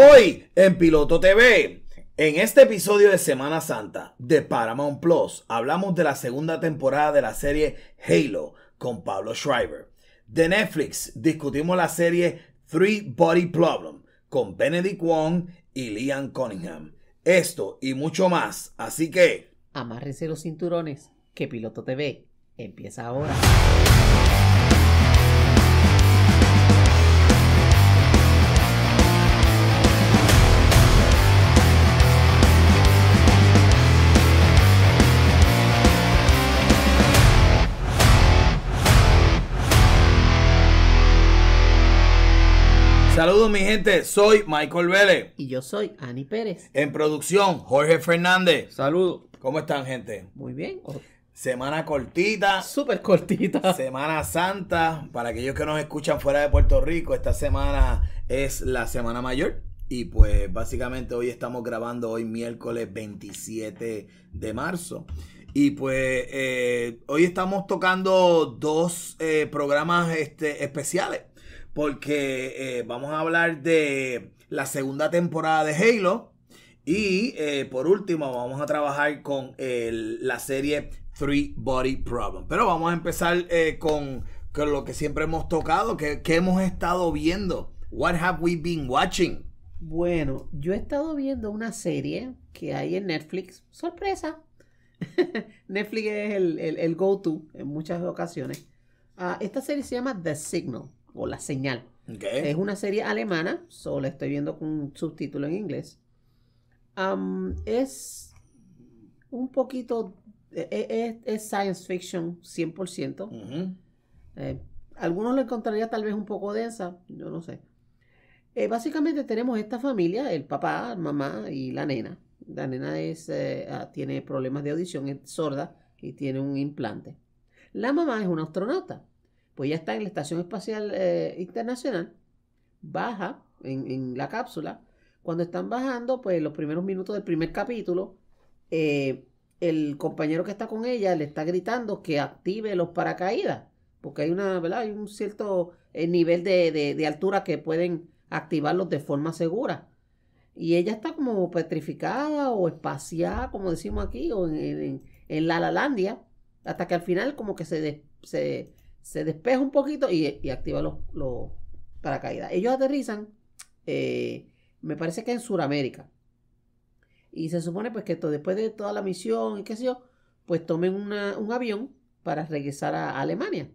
Hoy en Piloto TV, en este episodio de Semana Santa de Paramount Plus, hablamos de la segunda temporada de la serie Halo con Pablo Schreiber. De Netflix, discutimos la serie Three Body Problem con Benedict Wong y Liam Cunningham. Esto y mucho más, así que... Amárrense los cinturones, que Piloto TV empieza ahora. Saludos mi gente, soy Michael Vélez. Y yo soy Ani Pérez. En producción, Jorge Fernández. Saludos. ¿Cómo están gente? Muy bien. Oh, semana cortita. Súper cortita. Semana Santa. Para aquellos que nos escuchan fuera de Puerto Rico, esta semana es la Semana Mayor. Y pues básicamente hoy estamos grabando, hoy miércoles 27 de marzo. Y pues eh, hoy estamos tocando dos eh, programas este, especiales porque eh, vamos a hablar de la segunda temporada de Halo. Y eh, por último, vamos a trabajar con la serie Three Body Problem. Pero vamos a empezar eh, con, lo que siempre hemos tocado, que, hemos estado viendo. What have we been watching? Bueno, yo he estado viendo una serie que hay en Netflix. Sorpresa. Netflix es el, go-to en muchas ocasiones. Ah, esta serie se llama The Signal o La Señal. Es una serie alemana, solo estoy viendo con un subtítulo en inglés. es un poquito, e, e, e, es, science fiction 100%. Eh, algunos lo encontraría tal vez un poco densa, yo no sé. Eh, básicamente tenemos esta familia, el papá, mamá y la nena. La nena es, eh, ah, tiene problemas de audición, es sorda y tiene un implante. La mamá es una astronauta pues ya está en la Estación Espacial eh, Internacional, baja en, la cápsula. Cuando están bajando, pues los primeros minutos del primer capítulo, eh, el compañero que está con ella le está gritando que active los paracaídas, porque hay, una, ¿verdad? hay un cierto eh, nivel de, altura que pueden activarlos de forma segura. Y ella está como petrificada o espaciada, como decimos aquí, o en, la Lalandia, hasta que al final como que se, se se despeja un poquito y, activa los, paracaídas. Ellos aterrizan, eh, me parece que en Sudamérica. Y se supone pues que esto, después de toda la misión y qué sé yo, pues tomen un avión para regresar a, Alemania.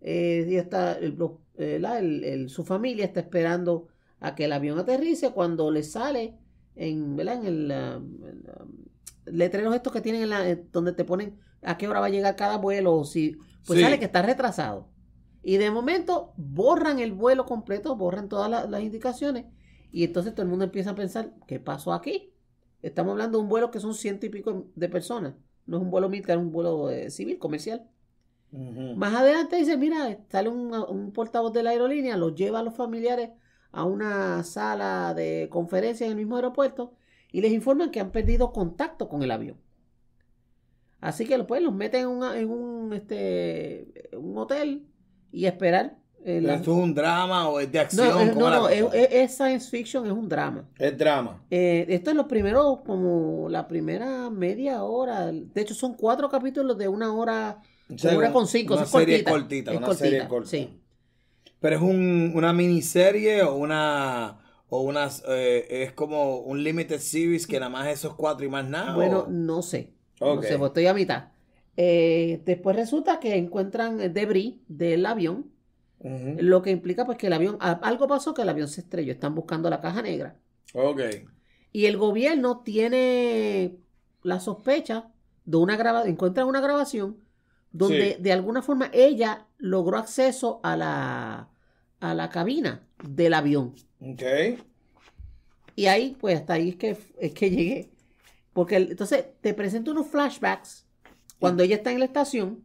Eh, y está eh, su familia está esperando a que el avión aterrice cuando le sale en, ¿verdad? en el, um, um, letreros estos que tienen en la, donde te ponen a qué hora va a llegar cada vuelo, si, pues sale que está retrasado. Y de momento borran el vuelo completo, borran todas las, indicaciones. Y entonces todo el mundo empieza a pensar, ¿qué pasó aquí? Estamos hablando de un vuelo que son ciento y pico de personas. No es un vuelo militar, es un vuelo eh, civil, comercial. Más adelante dice, mira, sale un, un, portavoz de la aerolínea, lo lleva a los familiares a una sala de conferencia en el mismo aeropuerto y les informan que han perdido contacto con el avión. Así que pues los meten en, un en un, este, un hotel y esperar. Eh, ¿Esto es un drama o es de acción? Eh, no, no, no es, science fiction, es un drama. Es drama. Eh, esto es los primeros, como la primera media hora. De hecho, son cuatro capítulos de una hora, o sea, una con cinco. Una serie cortita, es una cortita, serie corta. Sí. Pero es un, una miniserie o una o unas es como un limited series que nada más esos cuatro y más nada. Bueno, no sé. Okay. estoy a mitad. Eh, después resulta que encuentran debris del avión, lo que implica pues que el avión, algo pasó que el avión se estrelló, están buscando la caja negra. Y el gobierno tiene la sospecha de una grabación, encuentran una grabación donde de alguna forma ella logró acceso a la, a la cabina del avión. Ok. Y ahí, pues hasta ahí es que, es que llegué. Porque entonces te presento unos flashbacks cuando ella está en la estación,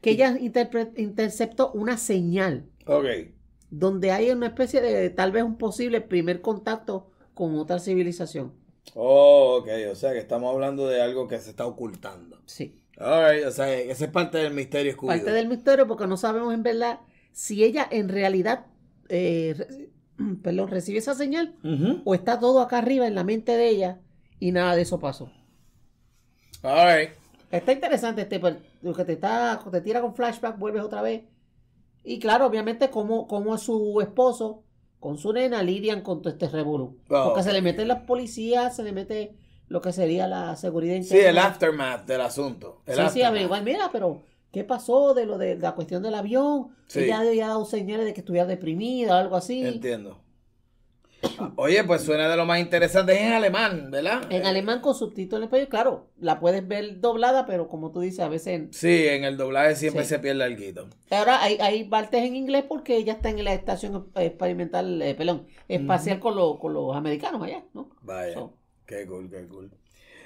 que ella interceptó una señal. Ok. Donde hay una especie de, tal vez un posible primer contacto con otra civilización. Oh, ok. O sea que estamos hablando de algo que se está ocultando. Sí. o sea, esa es parte del misterio Es Parte del misterio porque no sabemos en verdad si ella en realidad eh, recibe esa señal o está todo acá arriba en la mente de ella y nada de eso pasó. All Está interesante este, pues, que te, está, te tira con flashback, vuelves otra vez. Y claro, obviamente, como, como su esposo con su nena lidian con todo este revolú. Oh, Porque se le meten las policías, se le mete lo que sería la seguridad Sí, el aftermath del asunto. El sí, aftermath. sí, igual. mira, pero ¿qué pasó de lo de, la cuestión del avión? Sí. Ya había dado señales de que estuviera deprimida o algo así. Entiendo. Oye, pues suena de lo más interesante. en alemán, ¿verdad? En alemán con subtítulos en claro. La puedes ver doblada, pero como tú dices, a veces. Sí, en el doblaje siempre se pierde algo. Ahora hay, partes en inglés porque ella está en la estación experimental, eh, perdón, espacial con, los, con los americanos allá, ¿no? Vaya. Qué cool, qué cool.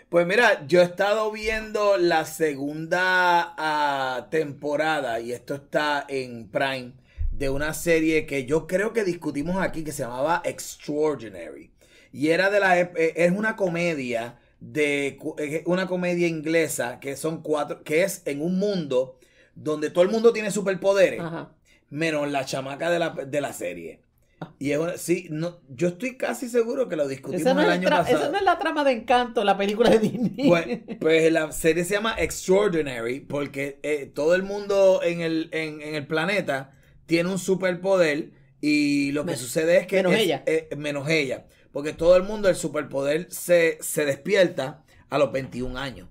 Pues mira, yo he estado viendo la segunda ah, temporada y esto está en Prime de una serie que yo creo que discutimos aquí que se llamaba Extraordinary. Y era de la eh, es una comedia de eh, una comedia inglesa que son cuatro que es en un mundo donde todo el mundo tiene superpoderes, Ajá. menos la chamaca de la, de la serie. Ah. Y es, sí, no, yo estoy casi seguro que lo discutimos el año pasado. Esa no es la trama de Encanto, la película de Disney. Pues, pues la serie se llama Extraordinary porque eh, todo el mundo en el, en el planeta tiene un superpoder y lo que sucede es que... Menos ella. Eh, menos ella. Porque todo el mundo, el superpoder se, despierta a los 21 años.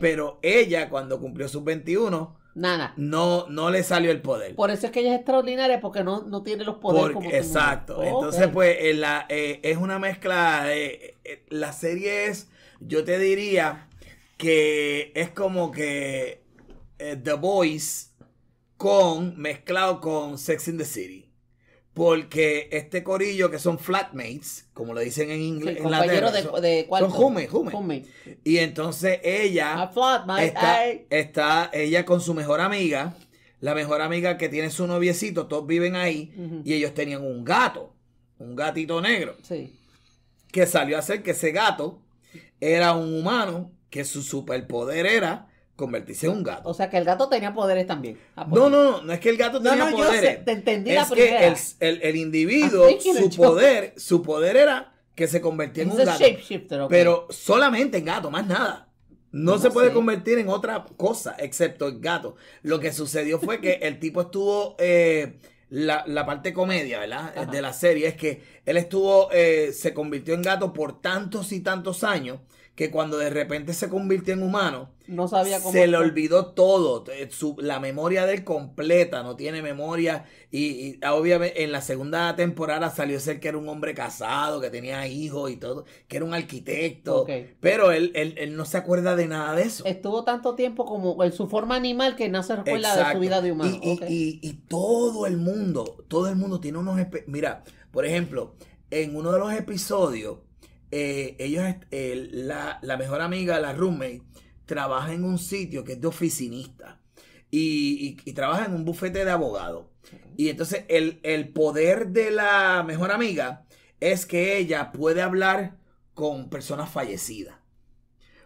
Pero ella, cuando cumplió sus 21, Nada. No, no le salió el poder. Por eso es que ella es extraordinaria, porque no, no tiene los poderes Exacto. Entonces, pues, la, eh, es una mezcla. De, eh, la serie es, yo te diría que es como que The Boys con mezclado con Sex in the City. Porque este corillo que son flatmates, como le dicen en inglés, de, de Son Y entonces ella está, ella con su mejor amiga, la mejor amiga que tiene su noviecito, todos viven ahí, y ellos tenían un gato, un gatito negro. Sí. Que salió a ser que ese gato era un humano, que su superpoder era convertirse en un gato. O sea que el gato tenía poderes también. Ah, pues no, no, no es que el gato tenía poderes. Yo te entendí la primera. que el, individuo, ah, su poder, su poder era que se convertía en un gato. Pero solamente en gato, más nada. No, se puede convertir en otra cosa, excepto el gato. Lo que sucedió fue que el tipo estuvo. Eh, la, parte comedia, ¿verdad? De la serie es que él estuvo, eh, se convirtió en gato por tantos y tantos años que cuando de repente se convirtió en humano, no sabía cómo se le olvidó todo, eh, la memoria de él completa, no tiene memoria. Y, obviamente en la segunda temporada salió ser que era un hombre casado, que tenía hijos y todo, que era un arquitecto. Pero él, no se acuerda de nada de eso. Estuvo tanto tiempo como en su forma animal que no se recuerda de su vida de humano. Y, y, todo el mundo, todo el mundo tiene unos... Mira, por ejemplo, en uno de los episodios eh, ellos, eh, la, mejor amiga, la roommate, trabaja en un sitio que es de oficinista y, trabaja en un bufete de abogado. Y entonces el, poder de la mejor amiga es que ella puede hablar con personas fallecidas.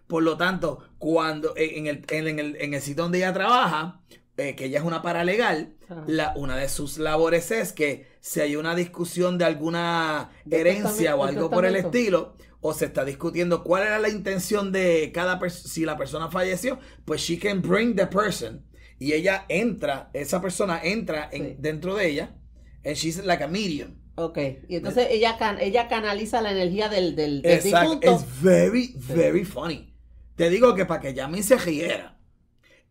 Por lo tanto, cuando en el, en el sitio donde ella trabaja, eh, que ella es una paralegal, ah. la, una de sus labores es que si hay una discusión de alguna herencia o algo por el estilo, o se está discutiendo cuál era la intención de cada persona, si la persona falleció, pues she can bring the person. Y ella entra, esa persona entra en, dentro de ella, and she's like a medium. Ok, y entonces ella, ella canaliza la energía del, del, very, very funny. Te digo que para que me se riera,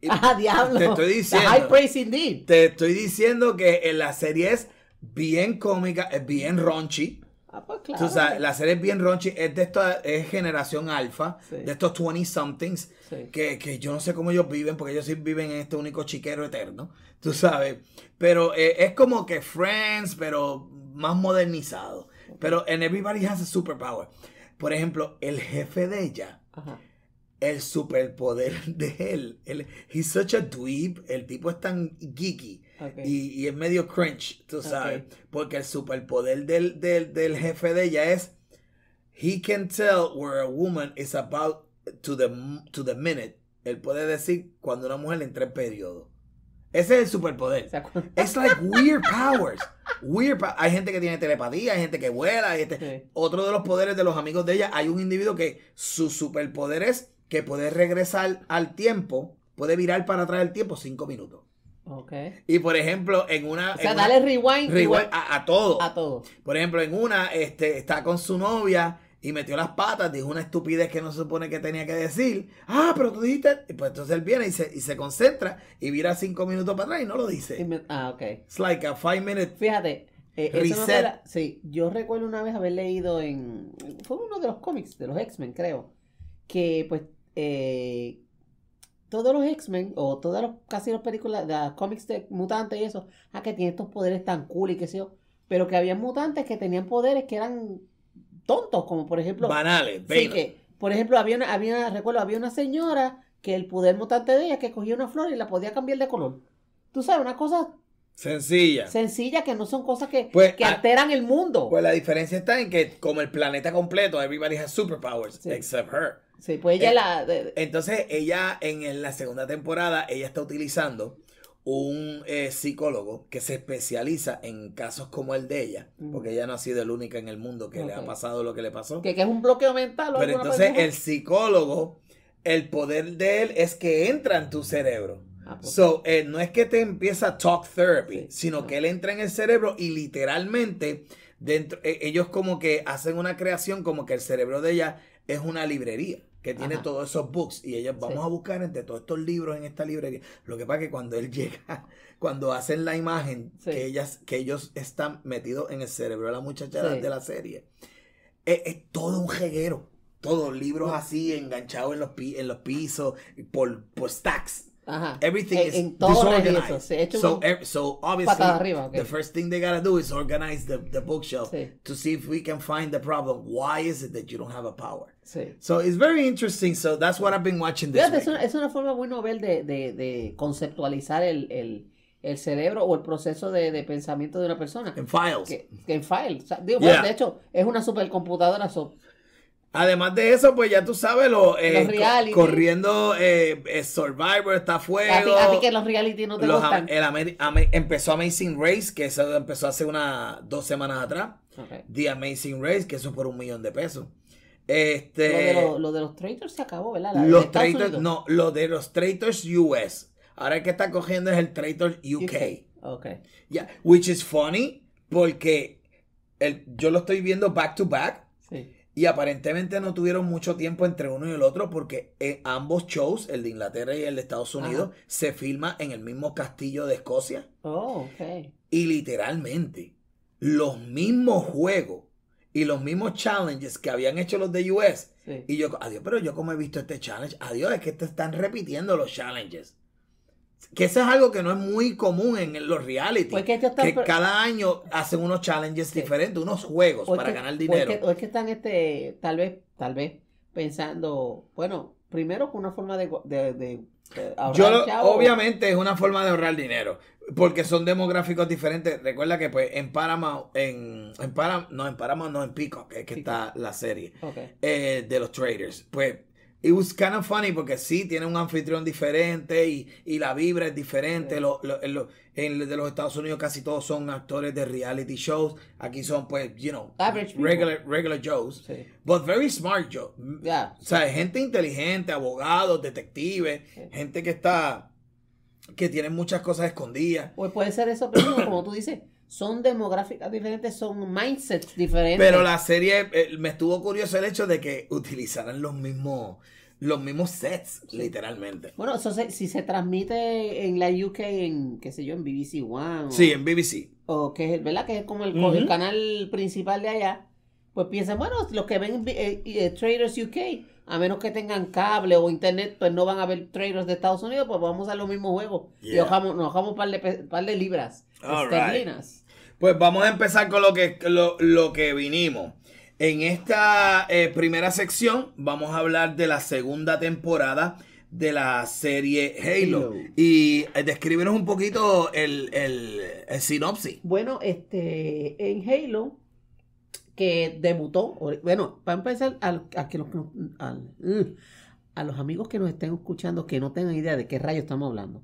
Ah, te estoy diciendo. Te estoy diciendo que eh, la serie es bien cómica, es bien ronchi. Ah, pues la serie es bien ronchi, es de esta generación alfa, de estos 20-somethings, que, yo no sé cómo ellos viven, porque ellos sí viven en este único chiquero eterno, tú sabes. Pero eh, es como que Friends, pero más modernizado. Pero en Everybody Has a Superpower. Por ejemplo, el jefe de ella. Ajá el superpoder de él. él he's such a dweeb. El tipo es tan geeky. Y, es medio cringe, tú sabes. Porque el superpoder del, del, del jefe de ella es. He can tell where a woman is about to the, minute. Él puede decir cuando una mujer entra en periodo. Ese es el superpoder. Es like weird powers. Weird hay gente que tiene telepatía, hay gente que vuela. Hay Otro de los poderes de los amigos de ella, hay un individuo que su superpoder es que puede regresar al tiempo, puede virar para atrás el tiempo cinco minutos. ok Y por ejemplo, en una. O sea, dale rewind. a, todo. A todo. Por ejemplo, en una, este, está con su novia y metió las patas, dijo una estupidez que no se supone que tenía que decir. Ah, pero tú dijiste. pues entonces él viene y se, concentra y vira cinco minutos para atrás y no lo dice. ah, ok. It's like a five minute. Fíjate. Eh, eso sí, yo recuerdo una vez haber leído en. Fue uno de los cómics, de los X-Men, creo. Que pues eh, todos los X-Men o todas los casi las películas, de cómics de mutantes y eso, ah, que tienen estos poderes tan cool y qué sé yo, pero que había mutantes que tenían poderes que eran tontos, como por ejemplo... Banales, sí, que, por ejemplo, había una, había, recuerdo, había una señora que el poder mutante de ella que cogía una flor y la podía cambiar de color. Tú sabes, una cosa Sencilla. Sencilla, que no son cosas que, pues, que ah, alteran el mundo. Pues la diferencia está en que, como el planeta completo, everybody has superpowers, except her. Pues ella eh, Entonces, ella en la segunda temporada, ella está utilizando un eh, psicólogo que se especializa en casos como el de ella, porque ella no ha sido el única en el mundo que le ha pasado lo que le pasó. Que, es un bloqueo mental. Pero entonces el psicólogo, el poder de él es que entra en tu cerebro. Ah, pues. So, eh, no es que te empieza talk therapy, sino que él entra en el cerebro y literalmente dentro, ellos como que hacen una creación como que el cerebro de ella es una librería que tiene todos esos books y ellos vamos a buscar entre todos estos libros en esta librería. Lo que pasa es que cuando él llega, cuando hacen la imagen que ellas, que ellos están metidos en el cerebro de la muchacha de la serie, es, todo un jeguero. Todos libros así enganchados en los, en los pisos, por, por stacks. Ajá. Everything is disorganized. so, eh, so obviously, the first thing they gotta do is organize the, the bookshelf to see if we can find the problem. Why is it that you don't have a power? Sí. So it's very interesting. So that's what I've been watching this Fíjate, es, una, es una, forma muy novel de, de, de conceptualizar el, el, el, cerebro o el proceso de, de pensamiento de una persona. En files. Que, que en files. O sea, de hecho, es una supercomputadora. So, Además de eso, pues ya tú sabes, lo, los eh, corriendo eh, eh, Survivor está a fuego. A que los reality no te gustan. El empezó Amazing Race, que eso empezó hace unas dos semanas atrás. The Amazing Race, que eso por un millón de pesos. Este, lo, de los traitors se acabó, ¿verdad? los traitors, no, lo de los traitors US. Ahora el que está cogiendo es el traitors UK. Okay. which is funny, porque yo lo estoy viendo back to back y aparentemente no tuvieron mucho tiempo entre uno y el otro porque en ambos shows, el de Inglaterra y el de Estados Unidos, se filma en el mismo castillo de Escocia. Oh, ok. Y literalmente, los mismos juegos y los mismos challenges que habían hecho los de US. Sí. Y yo, adiós, pero yo como he visto este challenge, adiós, es que te están repitiendo los challenges que eso es algo que no es muy común en los reality. que, cada año hacen unos challenges diferentes, unos juegos para ganar dinero. O es, que, están este, tal vez, tal vez, pensando, bueno, primero con una forma de, de, de obviamente es una forma de ahorrar dinero porque son demográficos diferentes recuerda que pues en Paramount en, en Paramount no en Paramount no en Pico que es que está la serie eh, de los traders pues It was kind of funny porque sí, tiene un anfitrión diferente y, la vibra es diferente. en de los Estados Unidos casi todos son actores de reality shows. Aquí son, pues, you know, regular, regular shows, But very smart Joe. O sea, gente inteligente, abogados, detectives, gente que está, que tiene muchas cosas escondidas. Pues puede ser eso, pero como tú dices son demográficas diferentes, son mindsets diferentes. Pero la serie, eh, me estuvo curioso el hecho de que utilizaran los mismos los mismos sets, literalmente. Bueno, eso si se transmite en la UK, en, qué sé yo, en BBC One. sí, en BBC. O que es, ¿verdad? Que es como el, canal principal de allá. Pues piensan, bueno, los que ven eh, eh, Traders UK a menos que tengan cable o internet, pues no van a ver trailers de Estados Unidos, pues vamos a los mismos juegos. Y nos dejamos, un par de, libras Pues vamos a empezar con lo que, lo, que vinimos. En esta eh, primera sección vamos a hablar de la segunda temporada de la serie Halo. Y eh, describenos un poquito el, el, sinopsis. Bueno, este, en Halo que debutó, bueno, para empezar, a, que los, mm, a los amigos que nos estén escuchando que no tengan idea de qué rayo estamos hablando.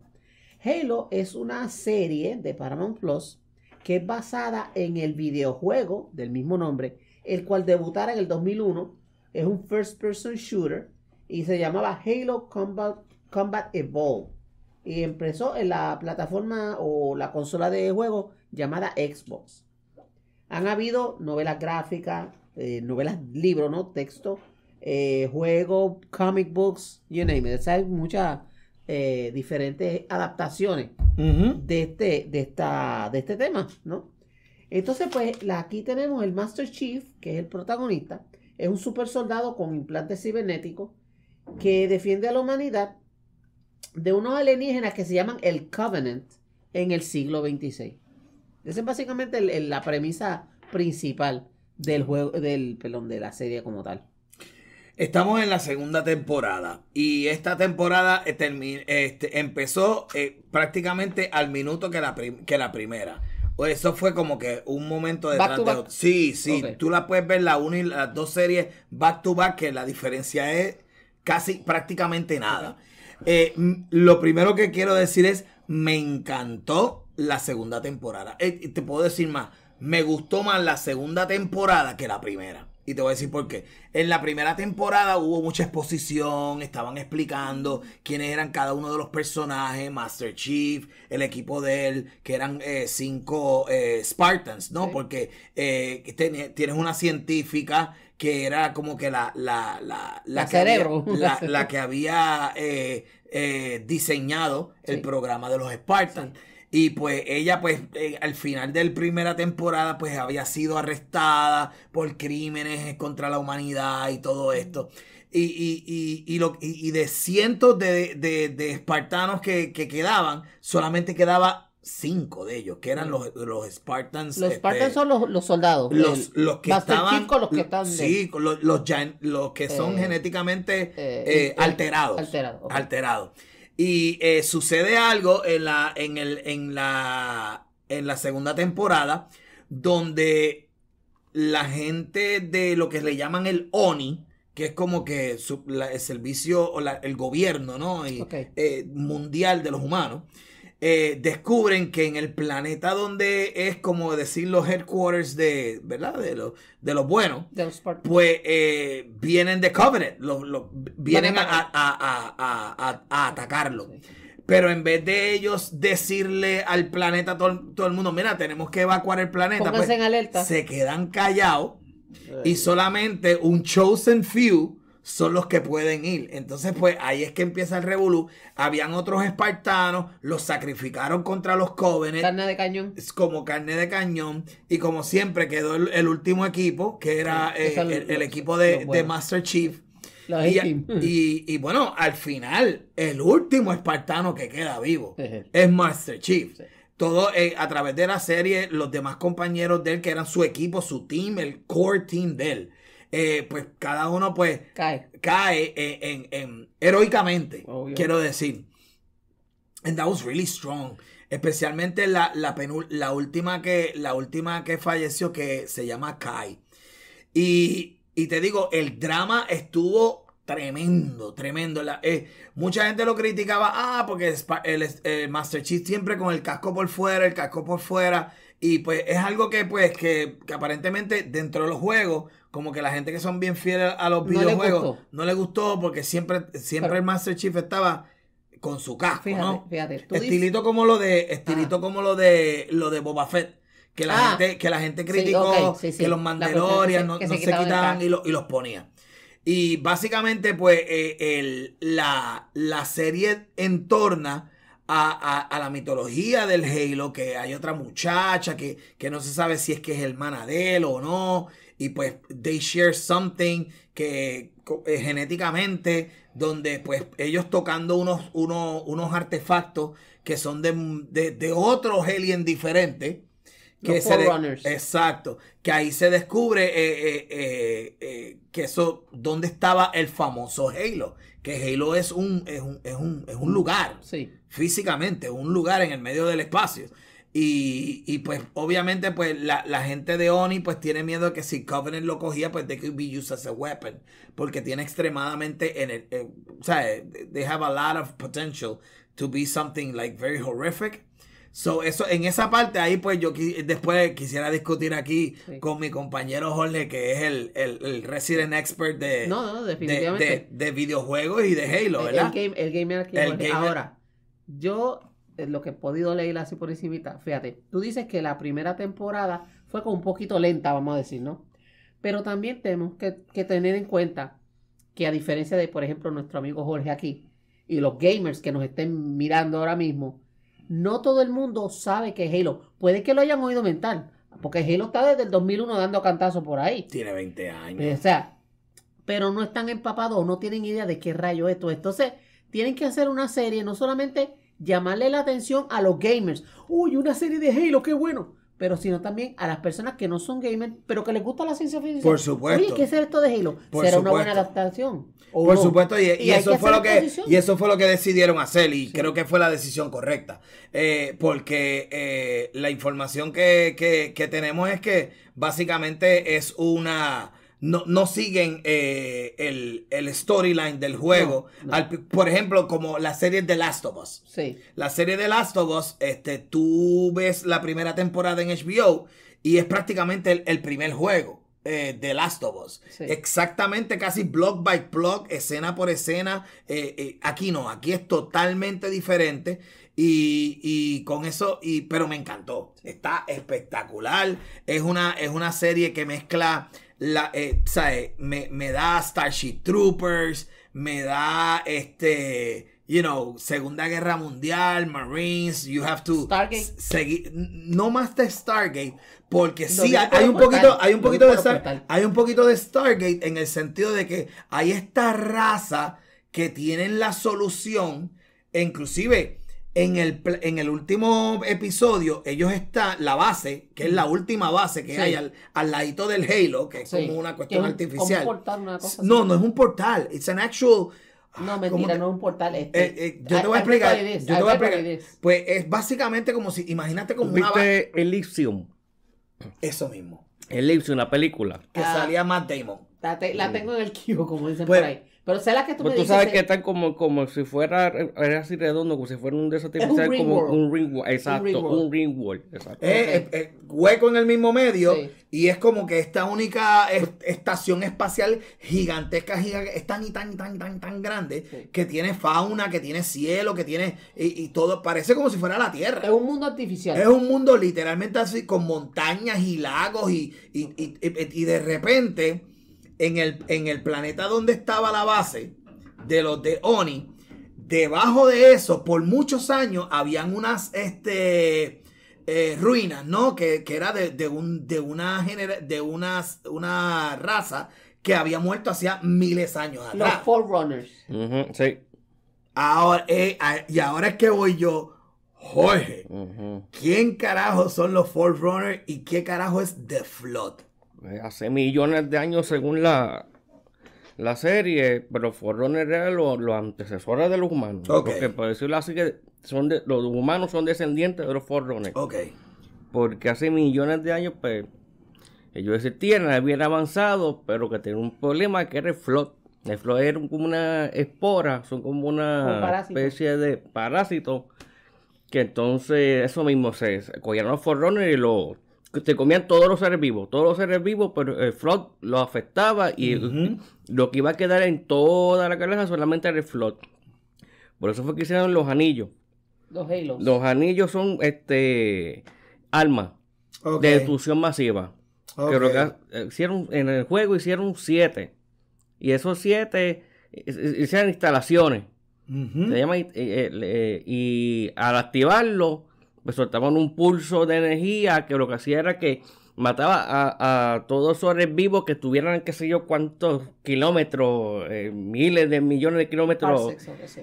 Halo es una serie de Paramount Plus que es basada en el videojuego del mismo nombre, el cual debutara en el 2001. Es un first person shooter y se llamaba Halo Combat, Combat Evolved Y empezó en la plataforma o la consola de juego llamada Xbox. Han habido novelas gráficas, eh, novelas, libros, ¿no? Texto, eh, juegos, comic books, you name it. hay muchas eh, diferentes adaptaciones de, este, de, esta, de este tema, ¿no? Entonces, pues aquí tenemos el Master Chief, que es el protagonista. Es un super soldado con implantes cibernéticos que defiende a la humanidad de unos alienígenas que se llaman el Covenant en el siglo 26. Esa es básicamente la premisa principal del juego, del, perdón, de la serie como tal. Estamos en la segunda temporada y esta temporada eh, este, empezó eh, prácticamente al minuto que la, que la primera. eso fue como que un momento de... Sí, sí, tú la puedes ver la una y las dos series back to back, que la diferencia es casi prácticamente nada. Eh, lo primero que quiero decir es, me encantó la segunda temporada. Eh, te puedo decir más, me gustó más la segunda temporada que la primera. Y te voy a decir por qué. En la primera temporada hubo mucha exposición, estaban explicando quiénes eran cada uno de los personajes, Master Chief, el equipo de él, que eran eh, cinco eh, Spartans, ¿no? Porque tienes una científica que era como que la... La, que Había, diseñado el programa de los Spartans. Y pues ella, pues eh, al final de la primera temporada, pues había sido arrestada por crímenes contra la humanidad y todo esto. Y, y, y, y lo, de cientos de, de, espartanos que, quedaban, solamente quedaba cinco de ellos, que eran los, los Spartans. Los Spartans este, son los, soldados. Los, los que estaban. los que están. sí, los, los, que son eh, genéticamente eh, este, alterados. Alterados. Alterados. Y eh, sucede algo en la, en, el, en, la, en la segunda temporada donde la gente de lo que le llaman el ONI, que es como que el servicio o el gobierno ¿no? Y, eh, mundial de los humanos, eh, descubren que en el planeta donde es como decir los headquarters de, ¿verdad? De, los buenos, pues eh, vienen de Covenant, vienen a, a, atacarlo. Pero en vez de ellos decirle al planeta, todo, todo el mundo, mira, tenemos que evacuar el planeta, pues, se quedan callados y solamente un chosen few son los que pueden ir. Entonces, pues ahí es que empieza el revolú. Habían otros espartanos, los sacrificaron contra los jóvenes. Carne de cañón. Como carne de cañón. Y como siempre quedó el, último equipo, que era eh, el, equipo de, Master Chief. Y, bueno, al final, el último espartano que queda vivo es Master Chief. Todo eh, a través de la serie, los demás compañeros de él, que eran su equipo, su team, el core team de él. Eh, pues cada uno pues cae, en, heroicamente, quiero decir. And that was really strong. Especialmente la, la, última que, la última que falleció que se llama Kai. Y, te digo, el drama estuvo tremendo, tremendo. Eh, mucha gente lo criticaba, ah, porque el, Master Chief siempre con el casco por fuera, el casco por fuera. Y pues es algo que pues que aparentemente dentro de los juegos como que la gente que son bien fieles a los videojuegos no le gustó porque siempre, siempre el Master Chief estaba con su casco, ¿no? estilito como lo de, estilito ah. como lo de lo de Boba Fett. Que la, ah. gente, que la gente criticó que los Mandalorian no, se, quitaban, y, los ponía. Y básicamente, pues, eh, el, la, la, serie entorna a, a, a, la mitología del Halo, que hay otra muchacha que, que no se sabe si es que es hermana de él o no, y pues they share something que eh, genéticamente donde pues ellos tocando unos, unos, unos artefactos que son de, de, de otros aliens diferentes que exacto que ahí se descubre eh, eh, que eso dónde estaba el famoso Halo que Halo es un es un, es un, es un lugar sí. físicamente un lugar en el medio del espacio y, pues obviamente pues la, gente de Oni pues tiene miedo que si Covenant lo cogía pues they could be used as a weapon porque tiene extremadamente en el, eh, o sea, eh, they have a lot of potential to be something like very horrific. So eso en esa parte ahí pues yo después quisiera discutir aquí con mi compañero Jorge que es el, el, resident expert de, De, videojuegos y de Halo, ¿verdad? El, gamer aquí, Ahora, yo lo que he podido leer así por encima. fíjate, tú dices que la primera temporada fue con un poquito lenta, vamos a decir, ¿no? Pero también tenemos que, tener en cuenta que a diferencia de, por ejemplo, nuestro amigo Jorge aquí y los gamers que nos estén mirando ahora mismo, no todo el mundo sabe que es Halo. Puede que lo hayan oído mental, porque Halo está desde el 2001 dando cantazos por ahí. Tiene 20 años. Eh, o sea, pero no están empapados, no tienen idea de qué rayo es esto. Entonces, tienen que hacer una serie, no solamente llamarle la atención a los gamers. Uy, una serie de Halo, qué bueno. Pero sino también a las personas que no son gamers, pero que les gusta la ciencia ficción. Por supuesto. ¿qué es esto de Halo? ¿Será una buena adaptación? Por supuesto, y, eso fue lo que, y eso fue lo que decidieron hacer, y creo que fue la decisión correcta. Eh, porque eh, la información que tenemos es que básicamente es una no, siguen eh, el, storyline del juego. por ejemplo, como la serie de Last of Us. La serie de Last of Us, este, tú ves la primera temporada en HBO y es prácticamente el, primer juego. Eh, de Last of Us. Exactamente, casi block by block, escena por escena. Eh, eh, aquí no, aquí es totalmente diferente. Y, con eso, y, pero me encantó. Está espectacular. Es una, es una serie que mezcla la, eh, Me, da Starship Troopers, me da este, you know, Segunda Guerra Mundial, Marines, you have to seguir, no más de Stargate, porque sí, hay, un poquito, hay un poquito, de hay un poquito de Stargate en el sentido de que hay esta raza que tienen la solución, inclusive en el, en el último episodio, ellos están, la base, que es la última base que hay al, al, ladito del Halo, que es como una cuestión artificial. Como un portal, no, no es un portal. It's an actual. Ah, no, mentira, no es un portal. Este. Eh, eh, yo te voy a explicar. Yo te voy a explicar. Pues es básicamente como si, imagínate como ¿Viste una. Elysium. Eso mismo. Elysium, la película. Que ah. salía Matt Damon. La, tengo en el kibo, como dicen pues, por ahí. Pero que tú sabes que eh. están como, como si fuera así redondo, como si fuera un de como un ring wall. Exacto, un ring Exacto. Eh, eh, hueco en el mismo medio. Y es como que esta única estación espacial gigantesca, es tan y tan tan tan, grande que tiene fauna, que tiene cielo, que tiene. Y, todo. Parece como si fuera la Tierra. Es un mundo artificial. Es un mundo literalmente así, con montañas y lagos y, y de repente en el, en el planeta donde estaba la base de los de Oni, debajo de eso, por muchos años, habían unas este, eh, ruinas, ¿no? Que, era de, un, de, una, de unas, una raza que había muerto hacía miles de años atrás. Los Forerunners. sí. Ahora, eh, y ahora es que voy yo, Jorge, ¿quién carajo son los Forerunners y qué carajo es The Flood? Eh, hace millones de años según la, la serie, pero los forrones los, los, antecesores de los humanos. Porque por decirlo así, que son los humanos son descendientes de los forrones. Porque hace millones de años, pues, ellos existían, bien avanzado, pero que tienen un problema que era el flot. El flot era como una espora, son como una especie de parásito. Que entonces, eso mismo, se cogieron los forrones y los te comían todos los seres vivos, todos los seres vivos, pero el Flood lo afectaba y lo que iba a quedar en toda la cabeza solamente era el Flood. Por eso fue que hicieron los anillos. Los Los anillos son este armas de destrucción masiva. hicieron en el juego hicieron siete. Y esos siete hicieron instalaciones. Se llama, eh, eh, y al activarlo pues soltaban un pulso de energía que lo que hacía era que mataba a, a todos seres vivos que estuvieran, qué sé yo, cuántos kilómetros, eh, miles de millones de kilómetros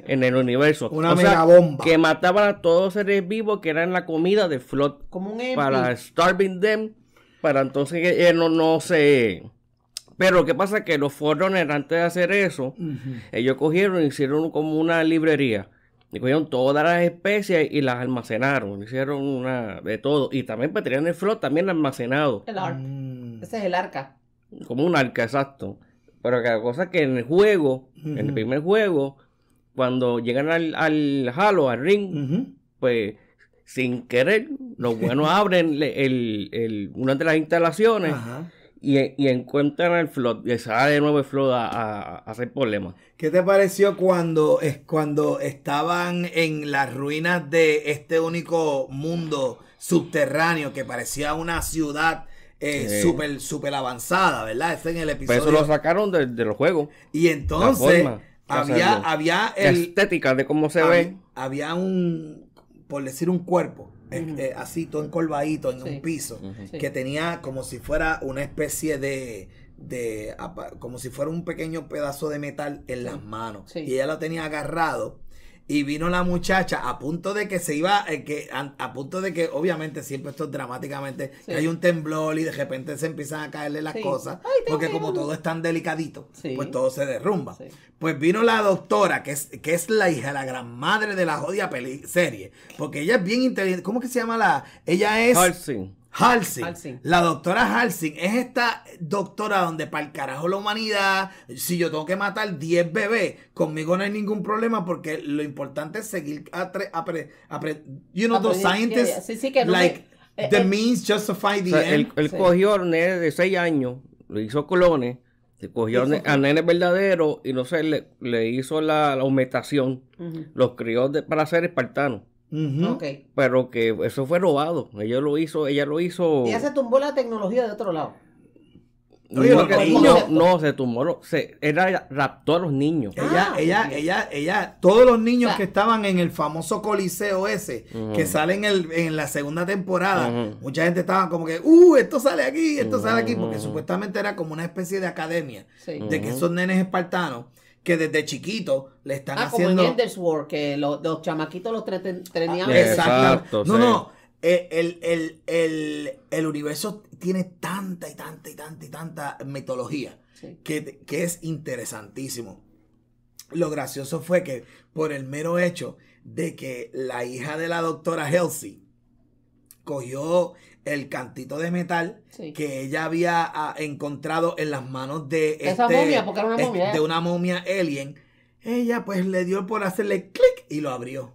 en el universo. Una o Que mataban a todos seres vivos que eran la comida de flot Como Para starving them, para entonces que no, no se... Pero que pasa que los Forerunners antes de hacer eso, ellos cogieron y hicieron como una librería y cogieron todas las especies y las almacenaron. Hicieron una de todo. Y también tenían el Flot también almacenado. El arca. Mm. Ese es el arca. Como un arca, exacto. Pero que la cosa es que en el juego, en el primer juego, cuando llegan al, halo, al ring, pues sin querer, los buenos abren el, una de las instalaciones. Ajá y, encuentran el flot y sale de nuevo el Flood a, hacer problemas. ¿Qué te pareció cuando, es, cuando estaban en las ruinas de este único mundo subterráneo que parecía una ciudad eh, súper super avanzada, ¿verdad? ese en el episodio. Pues eso lo sacaron de, de los juegos. Y entonces había, había estética de cómo se ve. Había un, por decir un cuerpo así todo encorvadito en un piso, que tenía como si fuera una especie de, de como si fuera un pequeño pedazo de metal en las manos. Y ella lo tenía agarrado y vino la muchacha a punto de que se iba, eh, que a, punto de que obviamente siempre esto dramáticamente, que hay un temblor y de repente se empiezan a caerle las cosas, porque como todo es tan delicadito, pues todo se derrumba. Pues vino la doctora, que es, que es la hija, la gran madre de la jodida peli serie, porque ella es bien inteligente, ¿cómo que se llama la? Ella es... Halsing. La doctora Halsing es esta doctora donde para el carajo la humanidad, si yo tengo que matar 10 bebés, conmigo no hay ningún problema porque lo importante es seguir you know, scientists, sí, sí, que like, eh, the eh. means justify the end. Él, cogió a nene de 6 años, lo hizo colones, se cogió a nene, nene verdadero y no sé, le, hizo la, aumentación, los crió para ser espartanos. Pero que eso fue robado. Ella lo hizo, ella lo hizo. se tumbó la tecnología de otro lado. No, se tumbó, se, era, raptó a los niños. ella, ah, ella, ella, ella, todos los niños que estaban en el famoso coliseo ese, que sale en, el, en la segunda temporada, mucha gente estaba como que, uh, esto sale aquí, esto sale aquí, porque supuestamente era como una especie de academia, de que esos nenes espartanos que desde chiquito le están ah, Como en Ender's que los, chamaquitos los tenían. Exacto. No, no. Eh, el, universo tiene tanta y tanta y tanta y tanta mitología que, es interesantísimo. Lo gracioso fue que por el mero hecho de que la hija de la doctora Halsey cogió el cantito de metal que ella había ah, encontrado en las manos de, este una momia, de ¿eh? una momia alien. Ella pues le dio por hacerle clic y lo abrió.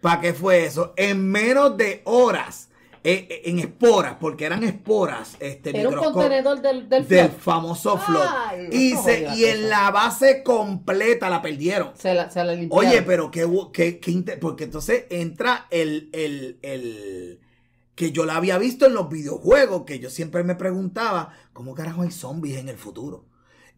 ¿Para qué fue eso? En menos de horas, eh, eh, en esporas, porque eran esporas, este Era un contenedor del, del, famoso flor y, en la base completa la perdieron. Se la, se la Oye, pero qué, qué, qué, porque entonces entra el que yo la había visto en los videojuegos, que yo siempre me preguntaba, ¿cómo carajo hay zombies en el futuro?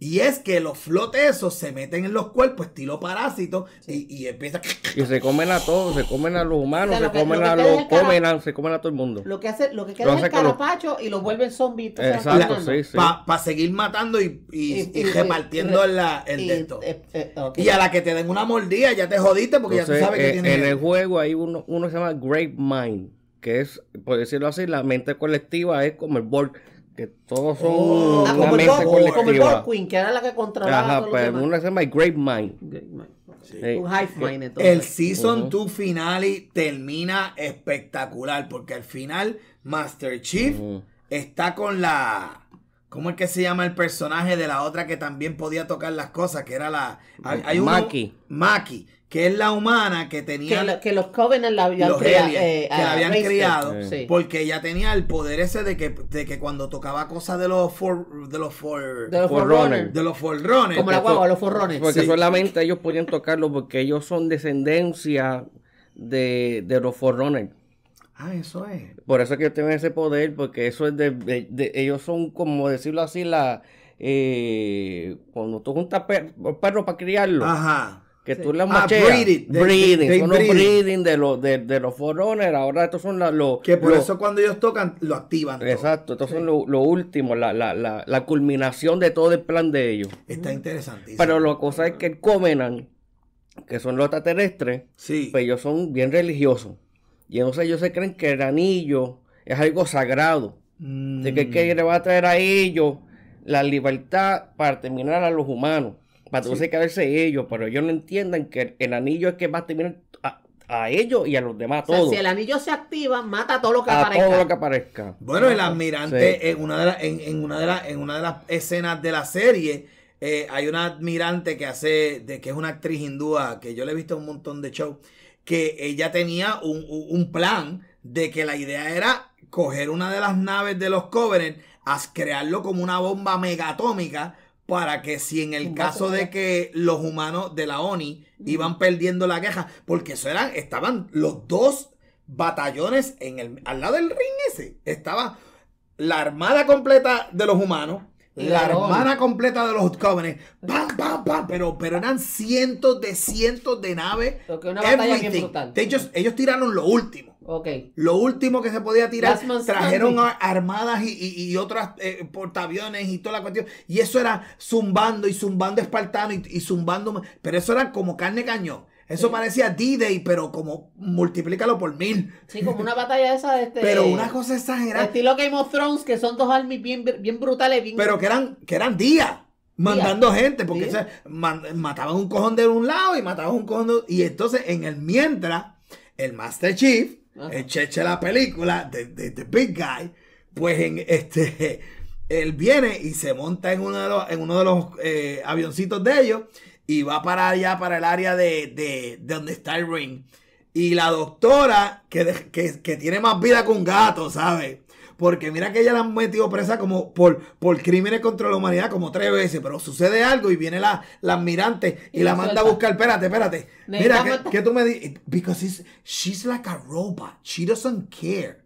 Y es que los flotes esos se meten en los cuerpos estilo parásito y, y empieza... Y se comen a todos, se comen a los humanos, se comen a los todo el mundo. Lo que hace, queda es el carapacho y los vuelven zombies. Exacto, sí, sí. Para seguir matando y, repartiendo el de Y a la que te den una mordida ya te jodiste porque ya tú sabes que eh, tiene... En el juego hay uno, uno que se llama Great Mind que es, por decirlo así, la mente colectiva es como el Borg que todos son la oh. una mente ah, colectiva. Como el Borg queen, que era la que controlaba Ajá, pero pues, una se llama Great Mind. Un mind El Season 2 finale termina espectacular, porque al final Master Chief está con la... ¿Cómo es que se llama el personaje de la otra que también podía tocar las cosas? Que era la... Hay, Maki. Maki que es la humana que tenía. Que, los jóvenes la habían, eh, que habían criado. Porque ella tenía el poder ese de que, de que cuando tocaba cosas de los for, de los for, de los Forerunners. De los Como la guagua, los forrones. Porque solamente ellos podían tocarlo porque ellos son descendencia de, los Forerunners. Ah, eso es. Por eso es que ellos tienen ese poder, porque eso es de, ellos son, como decirlo así, la eh, cuando tú juntas perros perro para criarlo. Ajá que tú la ah, macheas. Ah, breeding. breeding. son los breeding de los, de, los forerunners. Ahora estos son los... Que por eso cuando ellos tocan, lo activan. Exacto. Estos son lo, lo último, la, culminación de todo el plan de ellos. Está interesantísimo. Pero la cosa es que comenan, que son los extraterrestres, pues ellos son bien religiosos. Y entonces ellos se creen que el anillo es algo sagrado. De que, que mm. le va a traer a ellos la libertad para terminar a los humanos para sí. caerse ellos, pero ellos no entiendan que el, anillo es que va a a, ellos y a los demás, todos. si el anillo se activa, mata a todo lo que aparezca. todo lo que aparezca. Bueno, el admirante, en, una de en, una de las escenas de la serie, eh, hay una admirante que hace, de que es una actriz hindúa, que yo le he visto un montón de shows, que ella tenía un, un plan de que la idea era coger una de las naves de los Covenant, crearlo como una bomba megatómica para que si en el caso de que los humanos de la ONI iban perdiendo la guerra, porque eso eran, estaban los dos batallones en el, al lado del ring ese, estaba la armada completa de los humanos la hermana completa de los jóvenes, ¡pam, pam, pam! Pero, pero eran cientos de cientos de naves. de una batalla bien Ellos, ellos tiraron lo último. Lo último que se podía tirar, trajeron armadas y, y, otras eh, portaaviones y toda la cuestión. Y eso era zumbando y zumbando espartano y, y zumbando. Pero eso era como carne cañón. Eso parecía D-Day, pero como multiplícalo por mil. Sí, como una batalla esa de este. Pero una cosa exagerada. Estilo Game of Thrones, que son dos armies bien, brutales, Pero que eran, que eran días mandando gente, porque mataban un cojón de un lado y mataban un cojón de Y entonces, en el mientras, el Master Chief, el cheche la película, de, Big Guy, pues en este. Él viene y se monta en uno de los, en uno de los eh, avioncitos de ellos y va para allá, para el área de, donde está el ring. Y la doctora, que, que, tiene más vida que un gato, ¿sabes? Porque mira que ella la han metido presa como por, por crímenes contra la humanidad como tres veces, pero sucede algo y viene la, la y, la manda a buscar. Espérate, espérate. mira, que, tú me dices? Because she's like a robot. She doesn't care.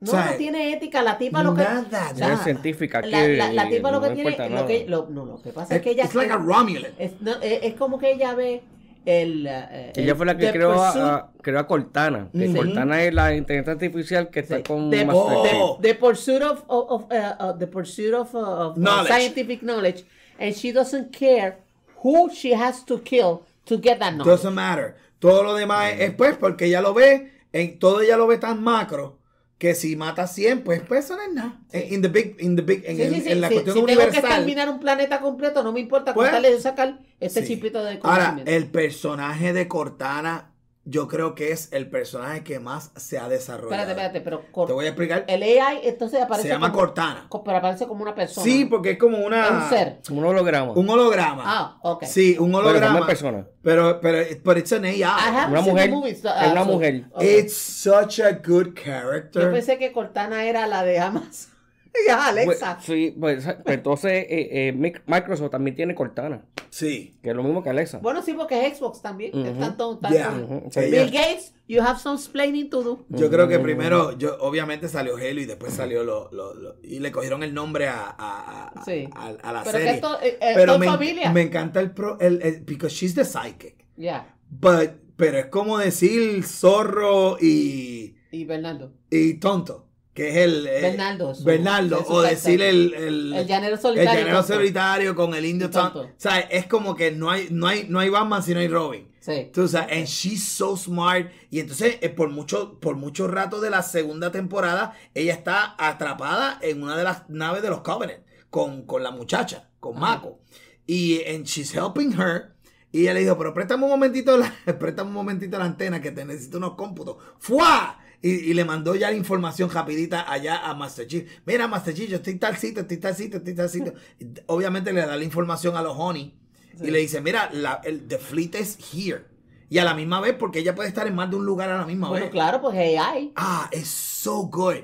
No, tiene ética, la tipa lo que... es científica. Que, la, la, tipa lo que tiene... Lo que, lo, no, lo que pasa es, que ella... Es, como que ella ve el, eh, el, ella fue la que creó a, creó a, Cortana. Que Cortana es la inteligencia artificial que está con the, oh. the, pursuit of, of uh, uh, the pursuit uh, of, knowledge. scientific knowledge, and she doesn't care who she has to kill to get that knowledge. Doesn't matter. Todo lo demás mm es pues porque ella lo ve, en, todo ella lo ve tan macro que si mata 100, pues, pues eso no es nada. the big, in the big, en, la cuestión si universal. Si tengo que terminar un planeta completo, no me importa pues, le de sacar este chipito de conocimiento. Ahora, el personaje de Cortana yo creo que es el personaje que más se ha desarrollado. Espérate, espérate, pero Te voy a explicar. El AI entonces aparece. Se llama Cortana. Pero aparece como una persona. Sí, porque es como una. Un ser. Un holograma. Un holograma. Ah, ok. Sí, un holograma. Pero una persona. Pero, pero, pero it's an AI. Una mujer. es ah, una mujer. It's such a good character. Yo pensé que Cortana era la de Amazon. Alexa. sí, pues, entonces eh, eh, Microsoft también tiene Cortana. Sí. Que es lo mismo que Alexa. Bueno, sí, porque es Xbox también. Uh -huh. Bill Gates, you have some explaining to do. Yo creo que primero, yo obviamente salió Halo y después salió lo, lo, y le cogieron el nombre a, a, a, sí. a, la Pero serie. Que esto, eh, Pero me, familia. me encanta el, pro, el, because she's the psychic. Yeah. But, pero es como decir zorro y. Y Bernardo. Y tonto que es el Bernardo, eh, Bernardo o decir el, el, llanero solitario, el pues. solitario con el indio o sea, Es como que no hay, no hay, no hay Batman si no hay Robin. Sí. Tú sabes, and she's so smart. Y entonces, eh, por mucho, por mucho rato de la segunda temporada, ella está atrapada en una de las naves de los Covenant con, la muchacha, con Mako. Y and she's helping her. Y ella le dijo, pero préstame un momentito, la, préstame un momentito la antena que te necesito unos cómputos. ¡Fua! y, le mandó ya la información rapidita allá a Master Chief. Mira, Master Chief, yo estoy tal sitio, estoy tal sitio, estoy tal sitio. Obviamente le da la información a los Honey y le dice, mira, el, the fleet is here. Y a la misma vez, porque ella puede estar en más de un lugar a la misma vez. Bueno, claro, pues hay. Ah, es so good.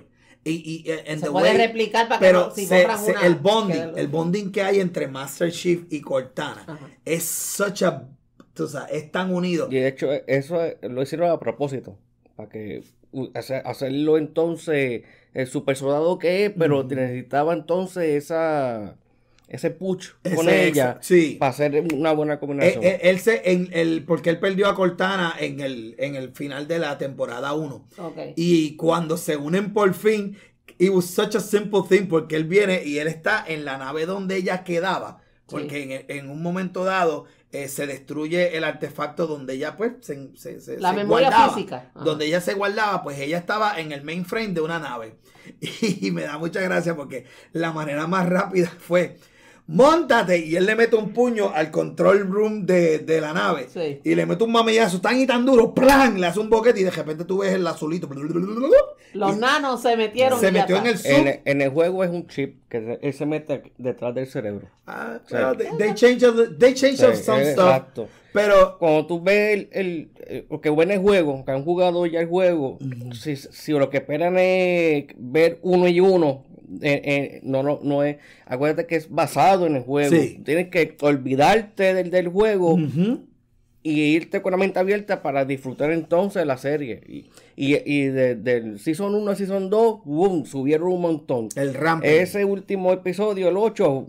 Y, eh, puede replicar para que si se, el bonding, que... el bonding que hay entre Master Chief y Cortana es such es tan unido. Y de hecho, eso lo hicieron a propósito, para que hacerlo entonces el eh, super soldado que es, pero necesitaba entonces esa ese push con ella para hacer una buena combinación. E, e, él, se, en, el, porque él perdió a Cortana en el, en el final de la temporada 1. Y cuando se unen por fin, it was such a simple thing porque él viene y él está en la nave donde ella quedaba. Porque en, en, un momento dado, eh, se destruye el artefacto donde ella pues se, la memoria física donde ella se guardaba pues ella estaba en el mainframe de una nave y, y me da mucha gracia porque la manera más rápida fue montate. Y él le mete un puño al control room de, la nave. Y le mete un mamillazo tan y tan duro, plan, le hace un boquete y de repente tú ves el azulito. Los nanos se metieron. Se metió en el, en, en el juego es un chip que él se mete detrás del cerebro. Ah, eh, they, change, of, change of some eh, stuff. Pero cuando tú ves el, el, eh, que el juego, que han jugado ya el juego, si, si, lo que esperan es ver uno y uno, eh, eh, no, no, no es, acuérdate que es basado en el juego. Tienes que olvidarte del, del juego y irte con la mente abierta para disfrutar entonces la serie. Y, y, y del Season 1 a Season 2, boom, subieron un montón. El ramp. Ese último episodio, el 8,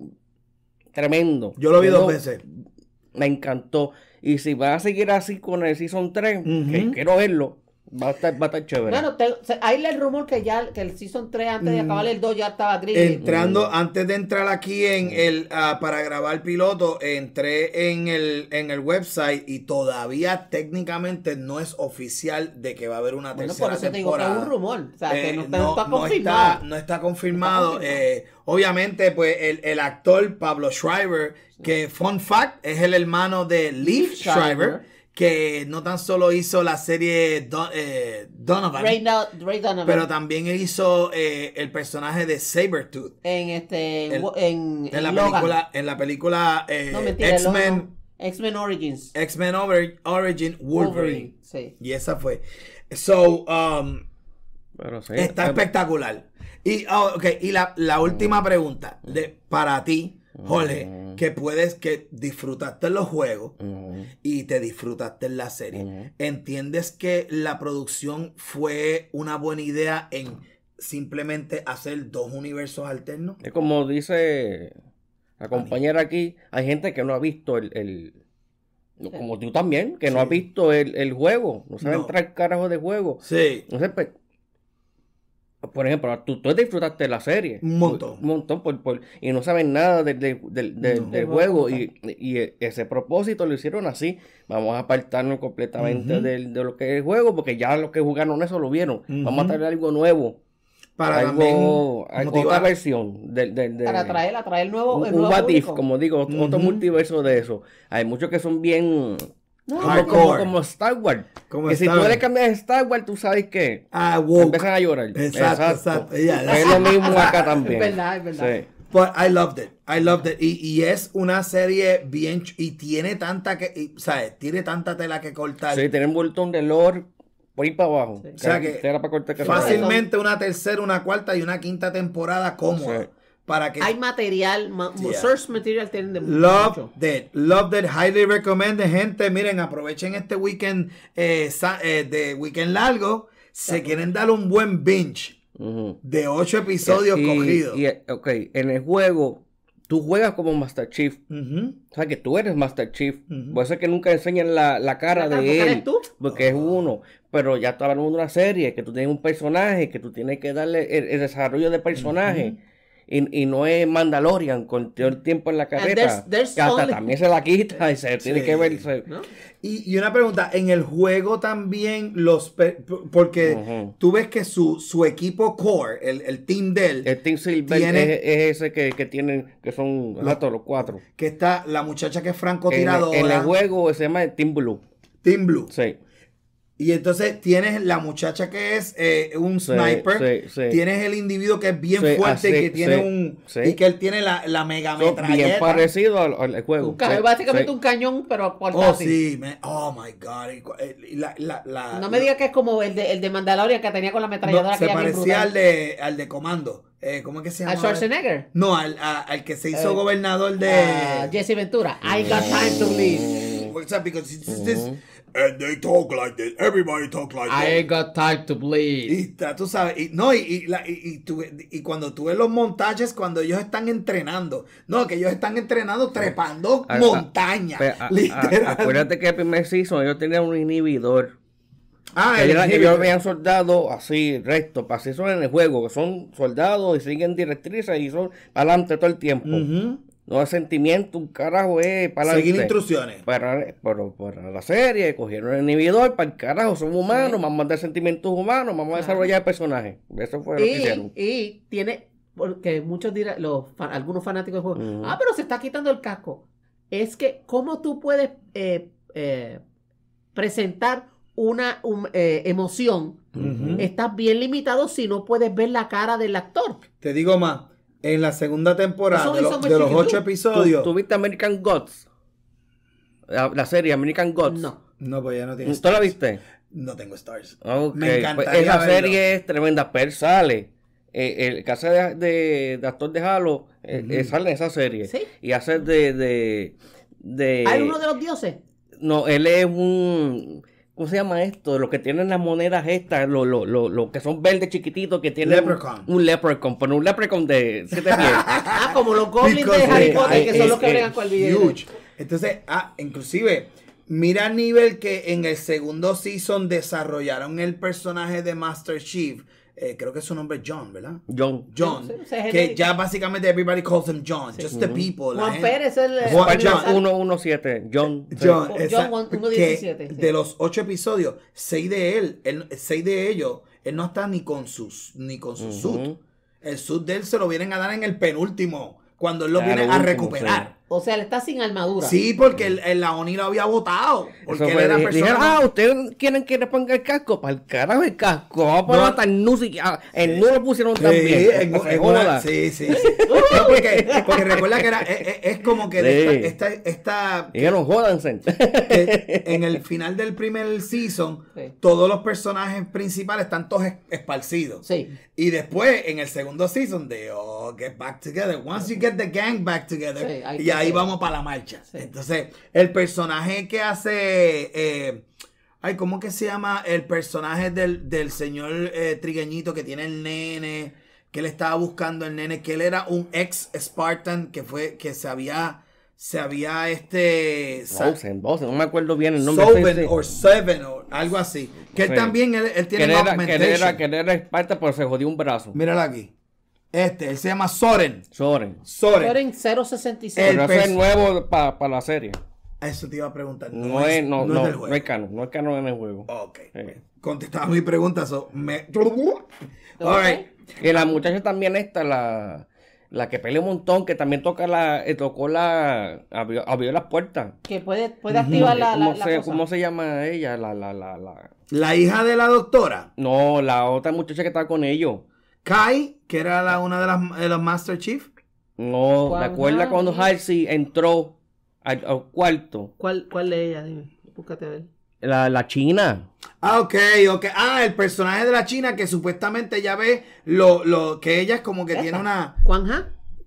tremendo. Yo lo vi dos veces. Me encantó. Y si va a seguir así con el Season 3, quiero verlo, Va a estar, va a estar chévere. Bueno, el rumor que ya que el Season 3 antes de mm. acabar el 2 ya estaba gris Entrando, mm. antes de entrar aquí en el ah, para grabar el piloto, entré en el, en el website y todavía técnicamente no es oficial de que va a haber una tercera temporada. eso un rumor. O sea, que eh, no, está, confirmado. confirmado. Eh, obviamente, pues el, actor Pablo Schreiber, que fun fact, es el hermano de Lee Schreiber que no tan solo hizo la serie eh, Donovan, pero también hizo eh, el personaje de Sabretooth. En este en, la película en la película eh, X-Men X-Men Origins. X-Men Origin Wolverine. Y esa fue. So um, está espectacular. Y oh, okay, y la, la última pregunta de, para ti Jole, que puedes, que disfrutaste los juegos y te disfrutaste la serie. ¿Entiendes que la producción fue una buena idea en simplemente hacer dos universos alternos? Es como dice la compañera aquí, hay gente que no ha visto el... como tú también, que no ha visto el, juego, no sabe entrar carajo de juego. Sí. sé, por ejemplo, tú, disfrutaste de la serie. Un montón. Un montón, y no saben nada del juego. Y, y, e, ese propósito lo hicieron así. Vamos a apartarnos completamente de lo que es el juego, porque ya los que jugaron eso lo vieron. Vamos a traer algo nuevo. Para algo, algo otra versión. para traer, atraer nuevo. Un, el nuevo como digo, otro multiverso de eso. Hay muchos que son bien no, como, como, Star Wars. Como que si tú cambiar cambias Star Wars, tú sabes qué ah, empiezan a llorar. Exacto, exacto. es lo mismo acá también. Es verdad, es verdad. Sí. But I loved it. I loved it. Y, es una serie bien. Y tiene tanta que. ¿Sabes? Tiene tanta tela que cortar. Sí, tiene un montón de lore por ir para abajo. O sea que. fácilmente una tercera, una cuarta y una quinta temporada cómoda hay material, tienen de Love Love Dead, highly recommend gente, miren, aprovechen este weekend eh, eh, de weekend largo, se quieren dar un buen binge de ocho episodios cogidos. Y, ok, en el juego tú juegas como Master Chief, o sea que tú eres Master Chief, uh ser que nunca enseñan la, cara de él, porque es uno, pero ya está hablando de una serie que tú tienes un personaje, que tú tienes que darle el, el desarrollo de personaje y, no es Mandalorian con todo el tiempo en la carreta. hasta también se la quita y se tiene que verse. Y, y, una pregunta, en el juego también los porque tú ves que su, su equipo core, el, team del el team Silver es, ese que, tienen, que son los, cuatro. Que está la muchacha que es tirado En, en el juego se llama el Team Blue. Team Blue. Sí. Y entonces tienes la muchacha que es eh, un sniper. Tienes el individuo que es bien fuerte y que tiene un. Y que él tiene la, la mega so, Bien parecido al, juego. Es básicamente un cañón, pero portátil. Oh, sí, Oh my God. Eh, no me digas que es como el de, el de Mandalorian que tenía con la ametralladora que Se parecía al de, Comando. Eh, ¿Cómo es que se llama? ¿Al Schwarzenegger? No, al, al que se hizo eh, gobernador de. Ah, Jesse Ventura. I got time to leave. What's oh, And they talk like this. Everybody talk like I I ain't got time to bleed. Y tú sabes, no, y, y, la, y, tú, y, cuando tú ves los montajes, cuando ellos están entrenando, no, que ellos están entrenando trepando montañas, ah, ah, montaña. Pues, ah, acuérdate que el primer season ellos tenían un inhibidor. Ah, que, que ellos veían soldados así, recto, así son en el juego, que son soldados y siguen directrices y son para adelante todo el tiempo. No es sentimiento, un carajo eh, es para Seguir instrucciones. Para, la serie, cogieron el inhibidor, para el carajo, son humanos, vamos a dar sentimientos humanos, vamos a desarrollar el personaje. Eso fue lo que hicieron. Y tiene, porque muchos dirán, los, algunos fanáticos del juego, ah, pero se está quitando el casco. Es que, ¿cómo tú puedes eh, eh, presentar una emoción? Estás bien limitado si no puedes ver la cara del actor. Te digo más en la segunda temporada de, los ocho episodios. ¿Tuviste American Gods? La, serie American Gods. No. No, pues ya no tiene. ¿Tú la viste? No tengo stars. Me pues, encantaría esa serie es tremenda. Per sale. Eh, el caso de, actor de Halo eh, eh, sale en esa serie. ¿Sí? Y hace de. de, de ¿Hay ¿Ah, uno de los dioses? No, él es un ¿Cómo se llama esto? Los que tienen las monedas estas, los lo, que son verdes chiquititos que tienen. Leprechaun. Un, un leprechaun, pero un leprechaun de pies. ah, como los goblins de Harry eh, Potter, que son los que vengan con el video. Entonces, ah, inclusive, mira el nivel que en el segundo season desarrollaron el personaje de Master Chief eh, creo que su nombre es John, ¿verdad? John. John. que ya básicamente everybody calls him John. Just the people. Juan Pérez es el. Juan, John. 117. John. John. 117. De los ocho episodios, seis de él, seis de ellos, él no está ni con sus, ni con su suit. El suit de él se lo vienen a dar en el penúltimo. Cuando él lo viene a recuperar. O sea, él está sin armadura. Sí, porque el, la ONI lo había votado. Porque él era persona. Dijeron, ah, ustedes quieren que le ponga el casco. Para el carajo el casco. No, para matar hasta el nu. Ah, el lo pusieron también. Sí, sí, sí. porque, recuerda que era, e, e, es, como que sí. esta, esta, esta, Dijeron, En el final del primer season, todos los personajes principales están todos esparcidos. Sí. Y después, en el segundo season, de oh, get back together. Once you get the gang back together ahí vamos para la marcha. Entonces, el personaje que hace. Eh, ay, ¿cómo que se llama? El personaje del, señor eh, trigueñito que tiene el nene. Que él estaba buscando el nene. Que él era un ex Spartan que fue. que se había. Se había este. no me acuerdo bien el nombre. o Seven o algo así. Que él también él, tiene que era, que era, que era Spartan, pero se jodió un brazo. Mírala aquí. Este, él se llama Soren. Soren. Soren. Soren 066. El nuevo para la serie. Eso te iba a preguntar. No, es, no, no, no, es del no es canon, es el juego. Ok. Pues, contestaba mi pregunta. So, All Y la muchacha también está, la, que pelea un montón, que también toca la, eh, tocó la, abrió, las puertas. Que puede, puede activar la, ¿Cómo, se, ¿Cómo se llama ella? La, la, la, la. ¿La hija de la doctora? No, la otra muchacha que está con ellos. Kai que era una de las de los Master Chief. No, ¿te acuerdas ah, cuando Halsey entró al, cuarto? ¿Cuál, ¿Cuál de ella? Dime, búscate a ver. La, la, China. Ah, ok, ok. Ah, el personaje de la China que supuestamente ya ve lo, que ella es como que tiene una. ¿Cuán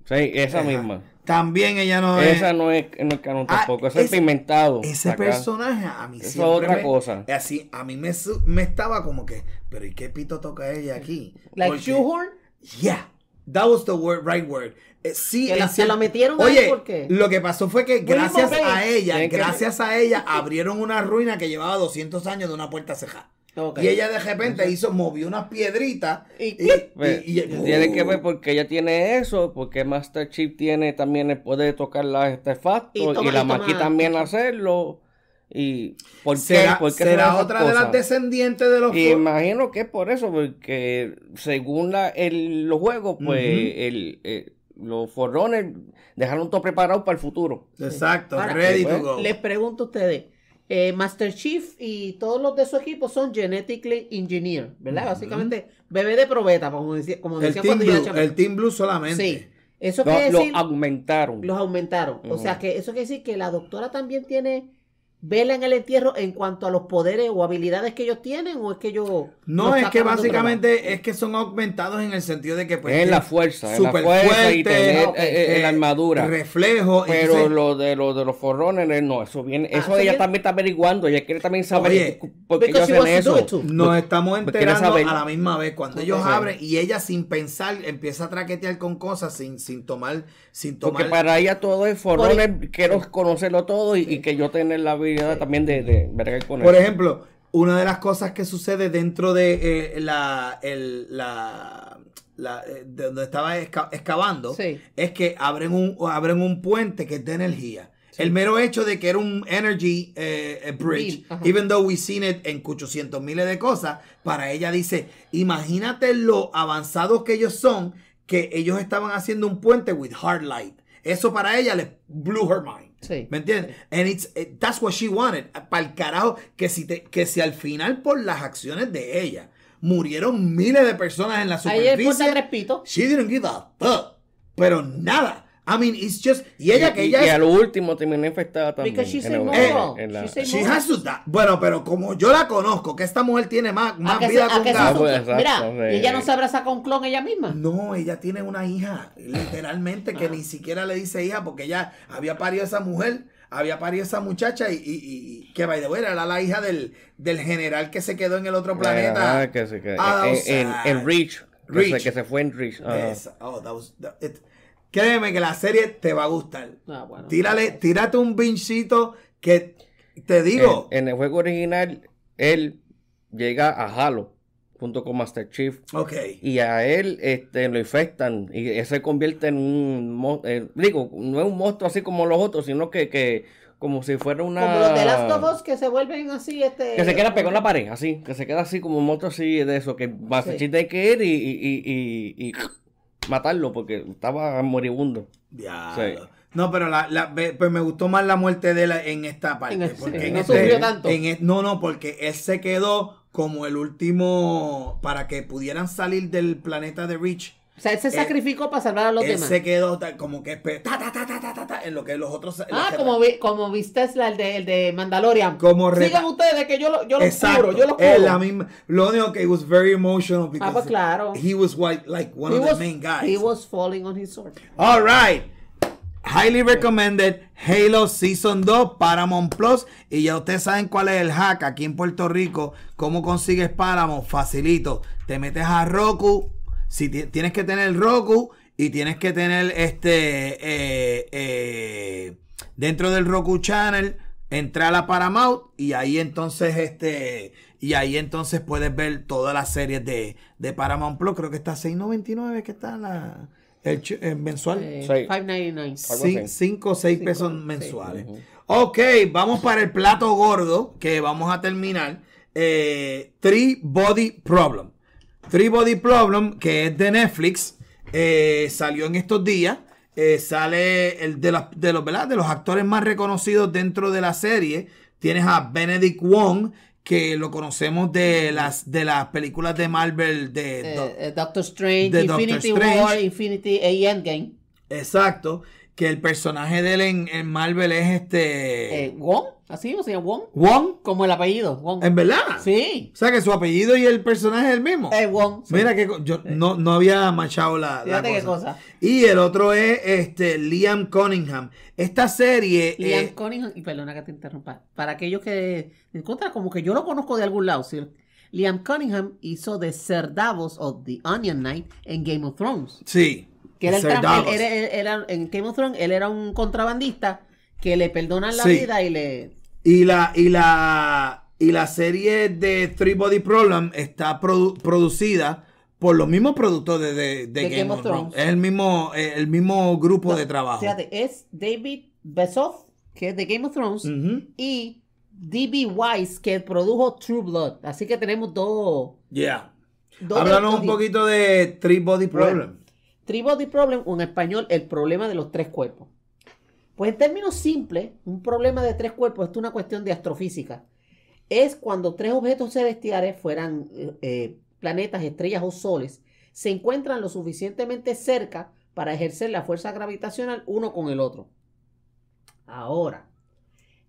Sí, esa, misma. También ella no es. Esa no es, no es canon ah, tampoco, Es es Ese personaje a mí Eso es otra cosa. Así, a mí me, me estaba como que, pero ¿y qué pito toca ella aquí? ¿Like Shoehorn? Yeah. That was the word, right word. Eh, sí, la, metieron Oye, porque... lo que pasó fue que gracias a ella, gracias a ella, abrieron una ruina que llevaba 200 años de una puerta cejada. Y ella de repente hizo, movió una piedrita. y, tiene que ¡uh! ver porque ella tiene eso, porque Master Chief tiene también el poder de tocar la artefacto. y, la maqui también hacerlo. ¿Y por qué? ¿Será, otra de las descendientes de los y Imagino que es por eso, porque según el, los juegos, pues eh, los forrones dejaron todo preparado para el futuro. Exacto, ready to pues, go. Les pregunto a ustedes. Eh, Master Chief y todos los de su equipo son genetically engineered, ¿verdad? Básicamente, bebé de probeta, como decía, el cuando team blue, El Team Blue solamente. Sí. Eso no, decir, Los aumentaron. Los aumentaron. O sea, que eso quiere decir que la doctora también tiene vela en el entierro en cuanto a los poderes o habilidades que ellos tienen o es que ellos no es que básicamente es que son aumentados en el sentido de que pues es la fuerza es la fuerza y tener eh, eh, eh, la armadura reflejo pero lo de lo de los forrones no eso viene eso ah, ella también está averiguando ella quiere también saber por qué ellos hacen eso nos estamos enterando a la misma vez cuando ellos abren y ella sin pensar empieza a traquetear con cosas sin sin tomar sin tomar porque para ella todo es forrones quiero conocerlo todo y, y que yo tener la vida también de, Por ejemplo, una de las cosas que sucede dentro de eh, la, eh, donde estaba excavando es que abren un, abren un puente que es de energía. El mero hecho de que era un energy eh, bridge, even though we've seen it en 800 miles de cosas, para ella dice, imagínate lo avanzados que ellos son, que ellos estaban haciendo un puente with hard light. Eso para ella les blew her mind. ¿Me entiendes? And it's, eh, that's what she wanted. Para el carajo, que si, te, si al final por las acciones de ella murieron miles de personas en la superficie. She didn't give Pero nada. I mean, it's just. Y ella que ella. Y, es, último terminó infectada también. she's eh, en, la, Bueno, pero como yo la conozco, que esta mujer tiene más, más vida que un gato. Ah, pues, Mira, ella no se abraza con clon ella misma. No, ella tiene una hija, literalmente, que ah. ni siquiera le dice hija porque ella había parido a esa mujer. Había parido a esa muchacha y, y, que by de way, era la hija del, general que se quedó en el otro planeta. Ah, que se quedó. Ah, en, Rich. Que se, fue en Rich. Oh, that was, Créeme que la serie te va a gustar. Ah, bueno, Tírale, tírate un pinchito que te digo. En, el juego original, él llega a Halo junto con Master Chief. Ok. Y a él este, lo infectan y se convierte en un eh, digo, no es un monstruo así como los otros, sino que, como si fuera una. Como los de las dos que se vuelven así, este. Que se queda pegado en la pared, así. Que se queda así como un monstruo así de eso, que Master sí. Chief tiene que ir y matarlo porque estaba moribundo. Ya. No, pero la, la, pues me gustó más la muerte de él en esta parte. no este tanto. no, no, porque él se quedó como el último para que pudieran salir del planeta de Rich o sea, él se eh, sacrificó para salvar a los él demás. se quedó como que en lo que los otros. Ah, como, como viste el de, el de Mandalorian. Como Sigan ustedes que yo lo, yo lo yo lo cubro. Él, la misma, lo único que he was very emotional ah, because ah, pues, claro. he was white, like one of the main guys. He was falling on his sword. All right. Highly recommended Halo Season 2 Paramount Plus. Y ya ustedes saben cuál es el hack aquí en Puerto Rico. ¿Cómo consigues Paramount? Facilito. Te metes a Roku, si tienes que tener Roku y tienes que tener este eh, eh, dentro del Roku Channel entra a Paramount y ahí entonces este y ahí entonces puedes ver todas las series de, de Paramount Plus creo que está 6.99 que está la el, eh, mensual 5.99 5 o 6 pesos mensuales ok vamos para el plato gordo que vamos a terminar eh, Three Body Problem Three Body Problem, que es de Netflix, eh, salió en estos días. Eh, sale el de, la, de, los, de los actores más reconocidos dentro de la serie. Tienes a Benedict Wong, que lo conocemos de las, de las películas de Marvel de, eh, Doctor Strange, Infinity War, Infinity y Endgame. Exacto que el personaje de él en, Marvel es este. Eh, Wong, así o sea, Wong. Wong. Como el apellido, ¿En verdad? Sí. O sea que su apellido y el personaje es el mismo. Es Wong. Mira que yo no, había machado la, la cosa. Qué cosa. Y el otro es este Liam Cunningham. Esta serie. Eh, Liam Cunningham, y perdona que te interrumpa. Para aquellos que. Encuentran como que yo lo conozco de algún lado, ¿sí? Liam Cunningham hizo de Ser Davos o The Onion Knight en Game of Thrones. Sí. Que era, el era, en Game of Thrones, él era un contrabandista que le perdonan la vida y le. Y la, y la, y la serie de Three Body Problem está producida por los mismos productores de, Game, of Thrones. Es el mismo, eh, el mismo grupo de trabajo. es David Besoff, que es de Game of Thrones, y D.B. Wise, que produjo True Blood. Así que tenemos dos. ya un poquito de Three Body Problem. Three Body Problem, o en español, el problema de los tres cuerpos. Pues en términos simples, un problema de tres cuerpos es una cuestión de astrofísica. Es cuando tres objetos celestiales, fueran eh, eh, planetas, estrellas o soles, se encuentran lo suficientemente cerca para ejercer la fuerza gravitacional uno con el otro. Ahora,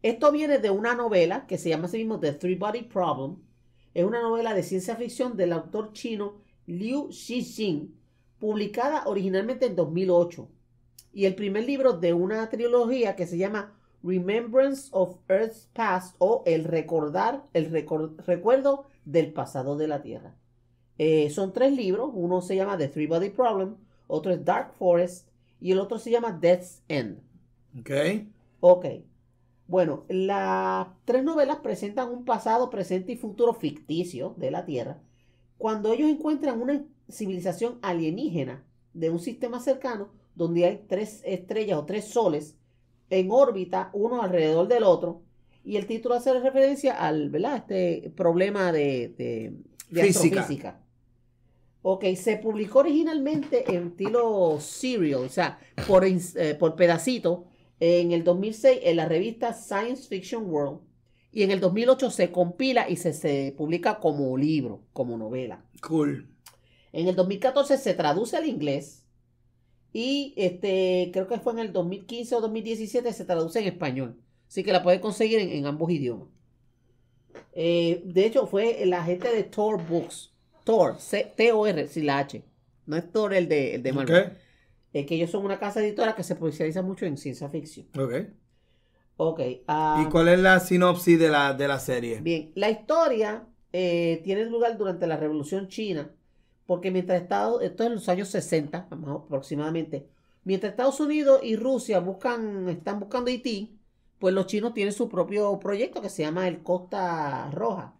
esto viene de una novela que se llama así mismo The Three Body Problem. Es una novela de ciencia ficción del autor chino Liu Xixin publicada originalmente en 2008 y el primer libro de una trilogía que se llama Remembrance of Earth's Past o El recordar, el recuerdo del pasado de la Tierra. Eh, son tres libros, uno se llama The Three Body Problem, otro es Dark Forest y el otro se llama Death's End. Ok. Ok. Bueno, las tres novelas presentan un pasado, presente y futuro ficticio de la Tierra. Cuando ellos encuentran una civilización alienígena de un sistema cercano donde hay tres estrellas o tres soles en órbita uno alrededor del otro. Y el título hace referencia al Este problema de, de, física. astrofísica. Ok, se publicó originalmente en estilo serial, o sea, por, eh, por pedacito, en el 2006 en la revista Science Fiction World. Y en el 2008 se compila y se, se publica como libro, como novela. Cool. En el 2014 se traduce al inglés y este, creo que fue en el 2015 o 2017 se traduce en español. Así que la puedes conseguir en, ambos idiomas. Eh, de hecho, fue la gente de Tor Books. Tor, T-O-R, si la H. No es Tor el de, el de Marvel. Es que ellos son una casa editora que se especializa mucho en ciencia ficción. Ok. Ok. Ah, ¿Y cuál es la sinopsis de la, de la serie? Bien, la historia eh, tiene lugar durante la Revolución China porque mientras Estados, esto es en los años 60 aproximadamente, mientras Estados Unidos y Rusia buscan, están buscando Haití, pues los chinos tienen su propio proyecto que se llama el Costa Roja.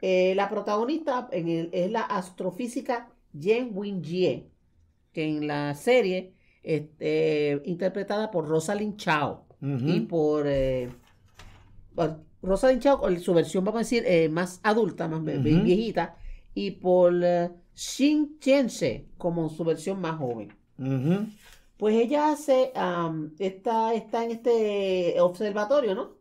Eh, la protagonista es la astrofísica Yen Win que en la serie es este, interpretada por Rosalind Chao y eh, por, Rosalind Chao, su versión, vamos a decir, eh, más adulta, más viejita, y por uh, eh, Shin Chense como su versión más joven. Pues ella hace, está, en este observatorio, ¿no?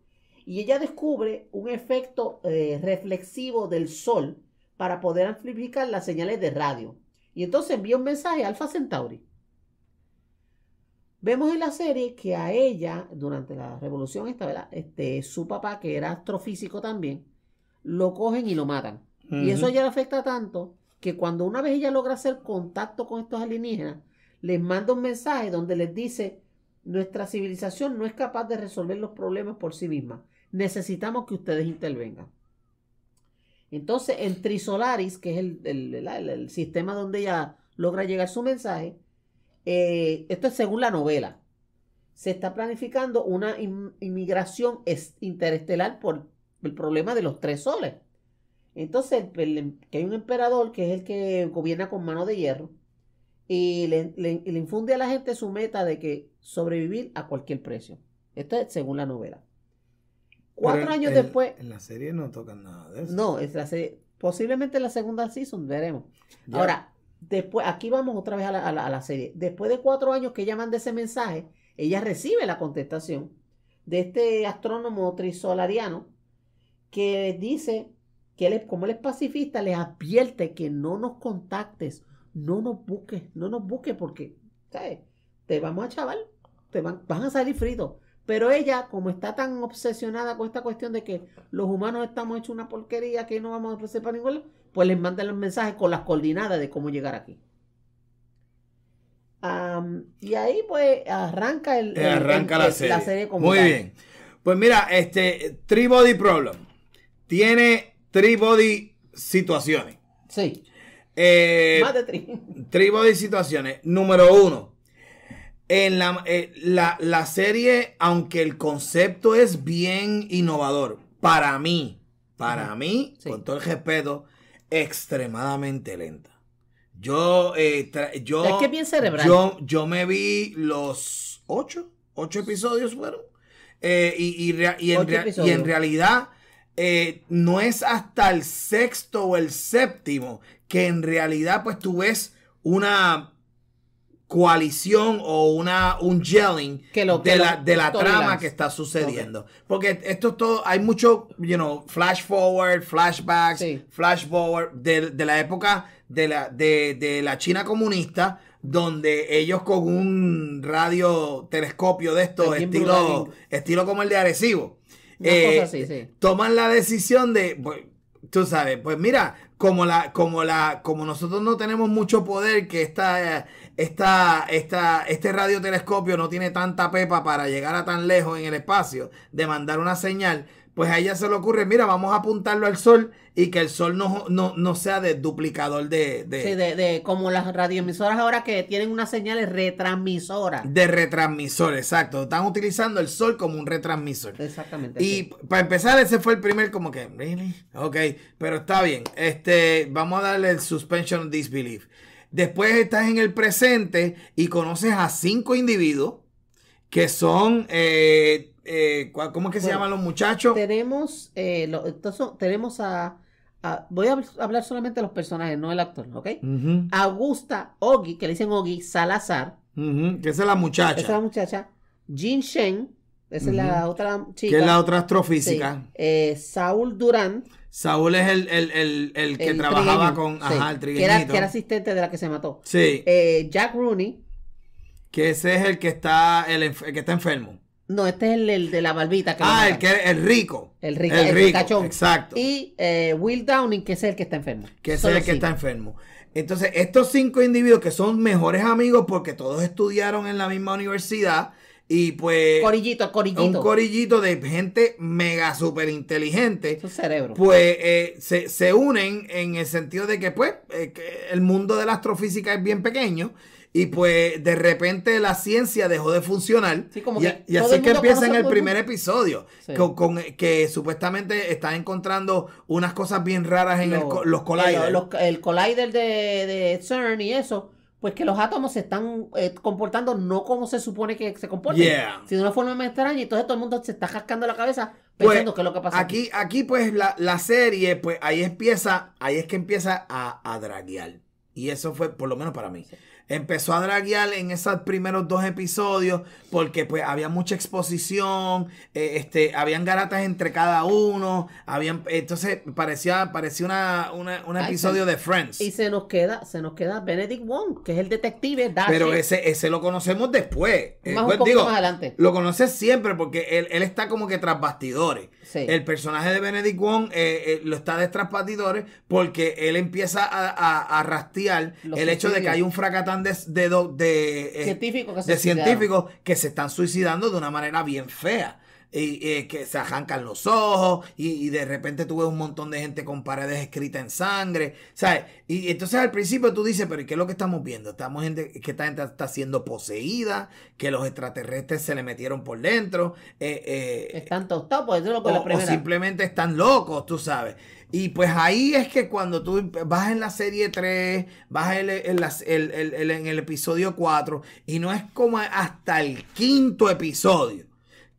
Y ella descubre un efecto eh, reflexivo del sol para poder amplificar las señales de radio. Y entonces envía un mensaje a Alpha Centauri. Vemos en la serie que a ella, durante la revolución esta, Este, su papá, que era astrofísico también, lo cogen y lo matan. Y eso ya le afecta tanto que cuando una vez ella logra hacer contacto con estos alienígenas, les manda un mensaje donde les dice, nuestra civilización no es capaz de resolver los problemas por sí misma. Necesitamos que ustedes intervengan. Entonces, en Trisolaris, que es el, sistema donde ella logra llegar su mensaje, eh, esto es según la novela, se está planificando una inmigración interestelar por el problema de los tres soles. Entonces, em, que hay un emperador que es el que gobierna con mano de hierro y le, infunde a la gente su meta de que sobrevivir a cualquier precio. Esto es según la novela. Cuatro años después. En la serie no tocan nada de eso. No, es la serie, posiblemente en la segunda season, veremos. Ahora, después, aquí vamos otra vez a la, serie. Después de cuatro años que ella manda ese mensaje, ella recibe la contestación de este astrónomo trisolariano que dice que como él es pacifista, les advierte que no nos contactes, no nos busques, no nos busques porque, ¿sabes? Te vamos a chaval, te van, van a salir fritos. Pero ella, como está tan obsesionada con esta cuestión de que los humanos estamos hechos una porquería, que no vamos a ofrecer para ninguno, pues les manda los mensajes con las coordinadas de cómo llegar aquí. y ahí pues arranca el, arranca la, serie. Muy bien. Pues mira, este Body Problem tiene Body situaciones. Sí. Eh, Más de tri. Body situaciones. Número uno. En eh, la, serie, aunque el concepto es bien innovador, para mí, para mí, con todo el respeto, extremadamente lenta. Yo, eh, yo, es bien cerebral. Yo, yo me vi los ocho, ocho episodios fueron. y, y, en realidad eh, no es hasta el sexto o el séptimo que en realidad pues tú ves una coalición o una, un gelling de, la, trama que está sucediendo. Porque esto es todo, hay mucho, you flash forward, flashbacks, flash forward de, la época de la, de, la China comunista, donde ellos con un radio telescopio de estos, estilo, estilo como el de Arecibo, eh, toman la decisión de, tú sabes, pues mira, como la, como la, como nosotros no tenemos mucho poder, que esta, esta, esta, este radiotelescopio no tiene tanta pepa para llegar a tan lejos en el espacio, de mandar una señal, pues a ella se le ocurre, mira, vamos a apuntarlo al sol y que el sol no, no, sea de duplicador de... de sí, de, como las radioemisoras ahora que tienen unas señales retransmisoras. De retransmisor, exacto. Están utilizando el sol como un retransmisor. Exactamente. Y para empezar, ese fue el primer como que, ¿really? Ok, pero está bien. Este, vamos a darle el suspension of disbelief. Después estás en el presente y conoces a cinco individuos que son... Eh, eh, ¿cómo es que se llaman los muchachos? Tenemos, eh, tenemos a, voy a hablar solamente de los personajes, no el actor, ¿ok? Augusta Ogi, que le dicen Ogi, Salazar. Que es la muchacha. Esa es la muchacha. Jin Shen, esa es la otra chica. Que es la otra astrofísica. Eh, Saúl Durán. Saúl es el, que trabajaba con que era, que era, asistente de la que se mató. Sí. Jack Rooney. Que ese es el que está, el que está enfermo. No, este es el, de la barbita. Que ah, el, el rico. El rico, el, Exacto. Y eh, Will Downing, que es el que está enfermo. Que es el que está enfermo. Entonces, estos cinco individuos que son mejores amigos porque todos estudiaron en la misma universidad y pues... Corillito, corillito. Un corillito de gente mega súper inteligente. Su cerebro. Pues eh, se, se, unen en el sentido de que pues eh, que el mundo de la astrofísica es bien pequeño. Y pues de repente la ciencia dejó de funcionar. y, así que empieza en el primer episodio, que, supuestamente están encontrando unas cosas bien raras en el, los eh, colliders. El, collider de, CERN y eso pues que los átomos se están eh, comportando no como se supone que se comportan, sino de una forma más extraña y entonces todo el mundo se está cascando la cabeza pues, pensando que qué es lo que pasa. Aquí, aquí pues la, serie, pues ahí empieza, ahí es que empieza a, a draguear. Y eso fue, por lo menos para mí. Sí. Empezó a draguear en esos primeros dos episodios porque pues había mucha exposición, eh, este, habían garatas entre cada uno, habían, entonces parecía, parecía una, un episodio de Friends. Y se nos queda, se nos queda Benedict Wong, que es el detective. Pero ese, ese lo conocemos después. Más eh, un pues, poco más adelante. Lo conoces siempre porque él, él está como que tras bastidores. El personaje de Benedict Wong eh, lo está de tras bastidores porque él empieza a, a, el hecho de que hay un fracatán de, eh, científicos que se están suicidando de una manera bien fea. Y, eh, que se arrancan los ojos y, de repente tú ves un montón de gente con paredes escritas en sangre, ¿sabes? Y entonces al principio tú dices, pero ¿qué es lo que estamos viendo? Estamos gente que esta gente está siendo poseída, que los extraterrestres se le metieron por dentro. Eh, están tostados, pues, lo o simplemente están locos, tú sabes. Y pues ahí es que cuando tú vas en la serie 3, vas en, el, episodio 4, y no es como hasta el quinto episodio,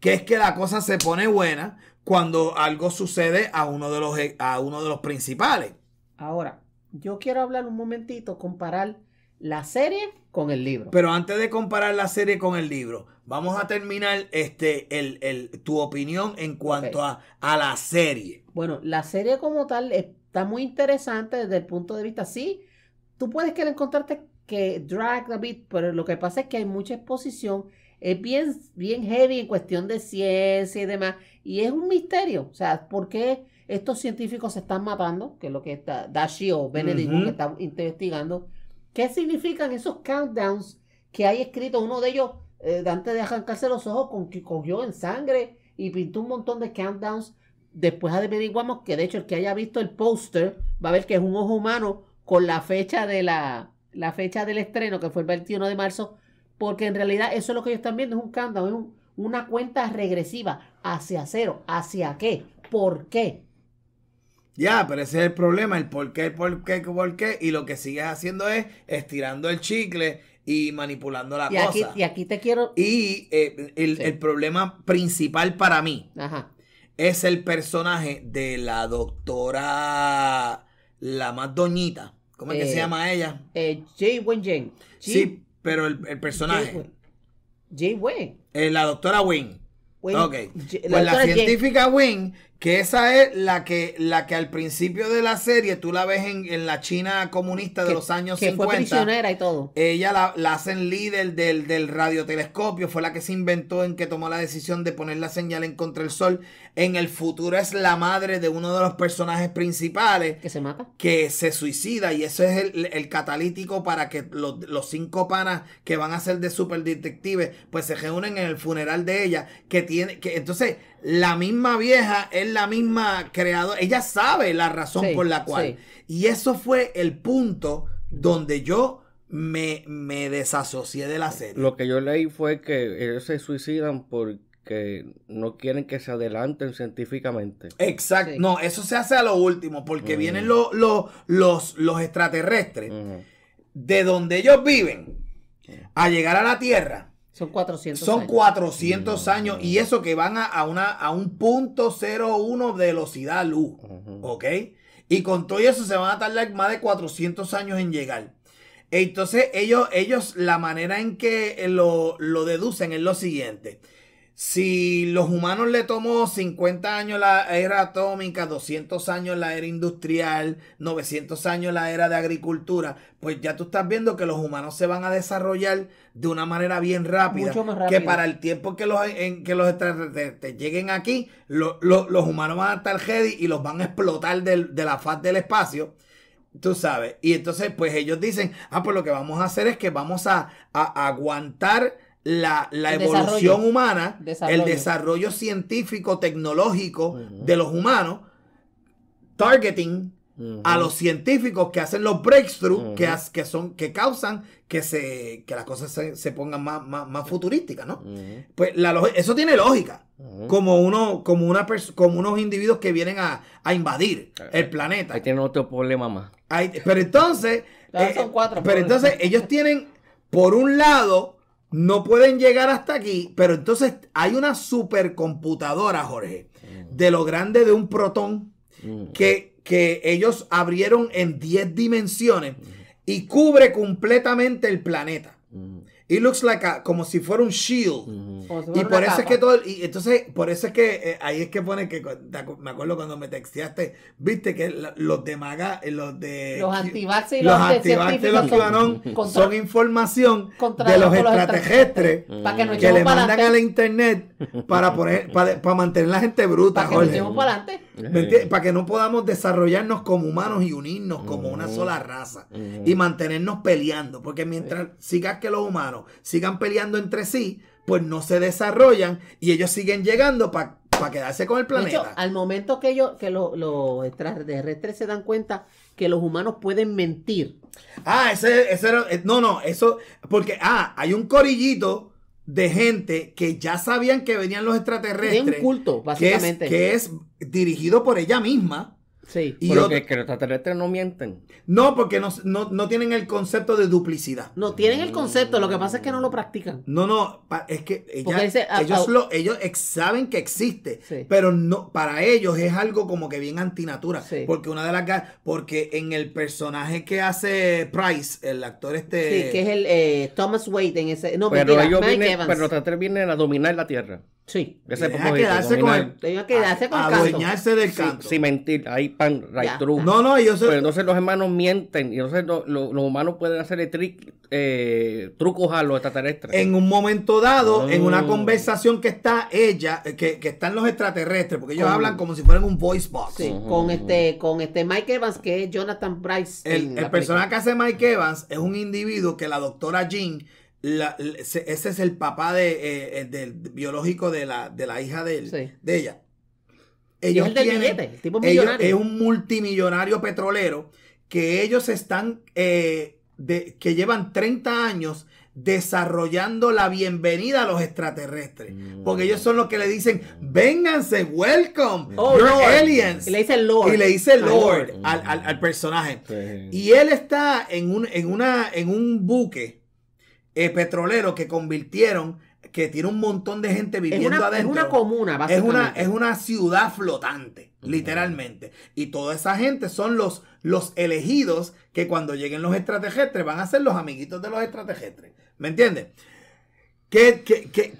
que es que la cosa se pone buena cuando algo sucede a uno de los, e, a uno de los principales. Ahora, yo quiero hablar un momentito, comparar la serie con el libro. Pero antes de comparar la serie con el libro, vamos a terminar este, el, tu opinión en cuanto a, la serie. Bueno, la serie como tal está muy interesante desde el punto de vista, sí, tú puedes querer encontrarte que drag the bit, pero lo que pasa es que hay mucha exposición, es bien, bien heavy en cuestión de ciencia y demás, y es un misterio, o sea, ¿por qué estos científicos se están matando? Que es lo que está Dashi o Benedict que están investigando ¿Qué significan esos countdowns que hay escrito? Uno de ellos, eh, antes de arrancarse los ojos, con, cogió en sangre y pintó un montón de countdowns. Después averiguamos que, de hecho, el que haya visto el póster va a ver que es un ojo humano con la fecha, de la, fecha del estreno, que fue el 21 de marzo, porque en realidad eso es lo que ellos están viendo, es un countdown, es una cuenta regresiva. ¿Hacia cero? ¿Hacia qué? ¿Por qué? Ya, pero ese es el problema, el por qué, por qué, por qué. Y lo que sigues haciendo es estirando el chicle y manipulando la y cosa. Aquí, y aquí te quiero... Y eh, el, problema principal para mí es el personaje de la doctora, la más doñita. ¿Cómo es que se eh, llama ella? Eh, Jay Wen Sí, pero el, personaje. Jay Wen. la doctora Wing. ok. la pues la científica que esa es la que, la que al principio de la serie tú la ves en, la China comunista de los años que Fue prisionera y todo. Ella la, la hacen líder del, radiotelescopio, fue la que se inventó en que tomó la decisión de poner la señal en contra del sol. En el futuro es la madre de uno de los personajes principales. Que se mata. Que se suicida y eso es el, catalítico para que los, cinco panas que van a ser de super detective pues se reúnen en el funeral de ella. Que tiene, que entonces la misma vieja es la misma creadora. Ella sabe la razón por la cual. Y eso fue el punto donde yo me, desasocié de la serie. Lo que yo leí fue que ellos se suicidan porque no quieren que se adelanten científicamente. Exacto. No, eso se hace a lo último porque mm. vienen los, los extraterrestres mm. de donde ellos viven mm. a llegar a la Tierra son 400 Son 400 años, y eso que van a, una, a un punto 01 velocidad luz, ¿ok? Y con todo eso se van a tardar más de 400 años en llegar. Entonces ellos, ellos la manera en que eh, lo, lo deducen es lo siguiente. Si los humanos le tomó 50 años la era atómica, 200 años la era industrial, 900 años la era de agricultura, pues ya tú estás viendo que los humanos se van a desarrollar de una manera bien rápida. Que para el tiempo que los, que los extraterrestres lleguen aquí, los humanos van a estar ready y los van a explotar de la faz del espacio. Tú sabes. Y entonces, pues ellos dicen, ah, pues lo que vamos a hacer es que vamos a aguantar la, la evolución humana, el desarrollo científico, tecnológico de los humanos, targeting a los científicos que hacen los breakthroughs que, son, que causan que, se, que las cosas se, pongan más, más, futurísticas, ¿no? Pues la, eso tiene lógica. Como uno, como una como unos individuos que vienen a, a invadir el planeta. Ahí tienen otro problema más. pero entonces. Eh, pero entonces ellos tienen, por un lado, no pueden llegar hasta aquí, pero entonces hay una supercomputadora, Jorge, mm. de lo grande de un protón mm. que, que, ellos abrieron en 10 dimensiones y cubre completamente el planeta. It looks like a, como si fuera un shield. y por eso es que todo, y entonces, por eso es que eh, ahí es que pone que, me acuerdo cuando me texteaste, viste que los de Maga, eh, los de... Los y los, son, información de los extraterrestres mm. para que, nos que le mandan a la internet para poner, para, mantener a la gente bruta. Para que para que no podamos desarrollarnos como humanos y unirnos como una mm. sola raza mm. y mantenernos peleando. Porque mientras sigas que los humanos sigan peleando entre sí, pues no se desarrollan y ellos siguen llegando para quedarse con el planeta. al momento que ellos, que los extraterrestres se dan cuenta que los humanos pueden mentir. Ah, ese, ese eh, no, no, eso, porque, ah, hay un corillito de gente que ya sabían que venían los extraterrestres. un culto, básicamente. que es dirigido por ella misma Sí, y pero que, los extraterrestres no mienten. No, porque no, tienen el concepto de duplicidad. No, tienen el concepto, lo que pasa es que no lo practican. No, no, es que ah, ellos, ah, saben que existe, pero no para ellos es algo como que bien antinatura. Porque una de las... Porque en el personaje que hace Price, el actor este... Sí, que es el eh, Thomas Wade en ese... No, pero, ellos pero los extraterrestres vienen a dominar la Tierra. Sí, tenía que quedarse con el, tenía que con adueñarse del canto. Sin, mentir, ahí pan, right No, no, ellos Pero entonces los hermanos mienten, y entonces los humanos pueden hacer el eh, trucos a los extraterrestres. En un momento dado, en una conversación que está ella, eh, que, que están los extraterrestres, porque ellos hablan como si fueran un voice box. Sí, con este, con este Mike Evans, que es Jonathan Bryce. El, el personaje que hace Mike Evans es un individuo que la doctora Jean ese es el papá de, eh, eh, del biológico de la, de la hija de, de ella. es un multimillonario petrolero que ellos están, eh, de, que llevan 30 años desarrollando la bienvenida a los extraterrestres. Mm. Porque ellos son los que le dicen, vénganse, welcome, mm. oh, aliens. Y le dice Lord. Y le dice Lord, Al, personaje. Y él está en, una, en un buque eh, petroleros que convirtieron, que tiene un montón de gente viviendo adentro. Es una comuna, básicamente. Es una, es una ciudad flotante, literalmente. Y toda esa gente son los, los elegidos que cuando lleguen los extraterrestres van a ser los amiguitos de los extraterrestres. ¿Me entiendes? Qué,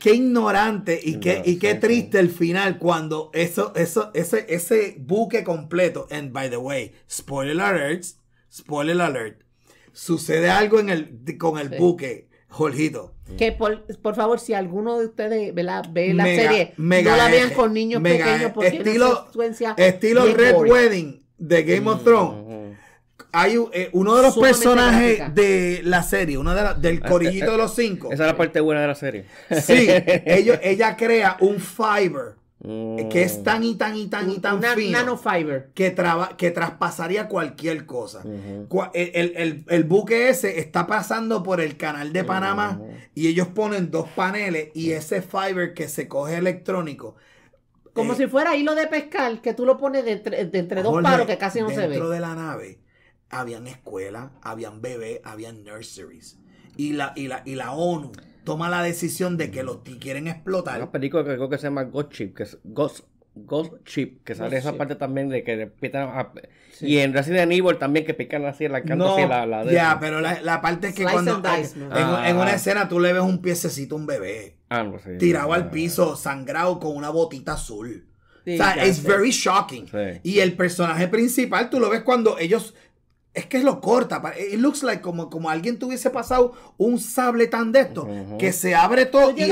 qué, ignorante y qué, qué triste el final cuando eso, eso, ese, ese buque completo. And by the way, spoiler alert, spoiler alert. Sucede algo en el, con el buque Jorgito. Que por, favor, si alguno de ustedes ve la, ve la serie, no la vean con niños pequeños porque estilo, estilo Red Wedding de Game of Thrones. Mm-hmm. hay eh, uno de los personajes de la serie, uno de del corillito de los cinco. Esa es la parte buena de la serie. Sí, ellos, ella crea un fiber eh, que es tan y tan y tan y tan fino. Nanofiber. Que, traba, que traspasaría cualquier cosa. el, buque ese está pasando por el canal de Panamá y ellos ponen dos paneles y ese fiber que se coge electrónico. Como eh, si fuera hilo de pescar que tú lo pones entre, dos paros que casi no se ve. Dentro de la nave habían escuelas, habían bebés, habían nurseries. Y la, y la, y la ONU toma la decisión de que los quieren explotar. Una película que creo que se llama Ghost Chip, que es Chip, que sale esa parte también de que pican Y en Resident Evil también que pican así la la, la Ya, pero la, parte es que cuando en, ah. una escena tú le ves un piececito un bebé ah, no, tirado al piso, sangrado con una botita azul. o sea, es very shocking. Y el personaje principal, tú lo ves cuando ellos es que es lo corta. It looks like como, como alguien tuviese pasado un sable tan de esto que se abre todo y,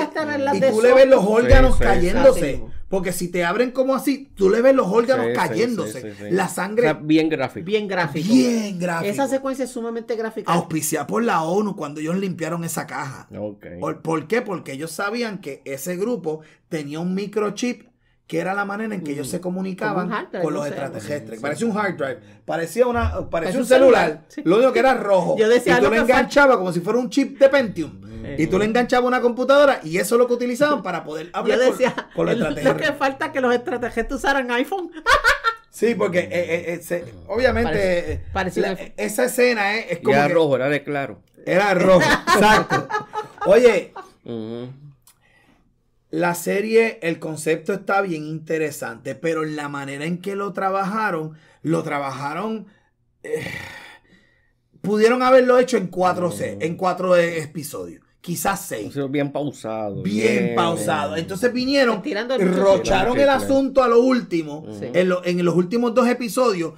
tú le ves los órganos cayéndose. porque si te abren como así, tú le ves los órganos cayéndose. La sangre. bien gráfico. Bien gráfico. Bien gráfico. Esa secuencia es sumamente gráfica. Auspiciada por la ONU cuando ellos limpiaron esa caja. Okay. ¿Por qué? Porque ellos sabían que ese grupo tenía un microchip que era la manera en que ellos se comunicaban con los no Parecía un hard drive, parecía, una, parecía, un celular, lo único que era rojo. Yo decía, y tú lo enganchabas como si fuera un chip de Pentium. Eh. Y tú le enganchabas una computadora y eso es lo que utilizaban para poder hablar con, los Lo que falta que los estrategistas usaran iPhone. Sí, porque eh, eh, obviamente esa escena es, como. Era rojo, era de claro. Era rojo, exacto. Oye, la serie, el concepto está bien interesante, pero la manera en que lo trabajaron, lo trabajaron... Eh, pudieron haberlo hecho en 4C, en cuatro eh, episodios quizás seis. bien pausado. Bien, pausado. Entonces vinieron, rocharon el asunto a lo último, en, los últimos dos episodios.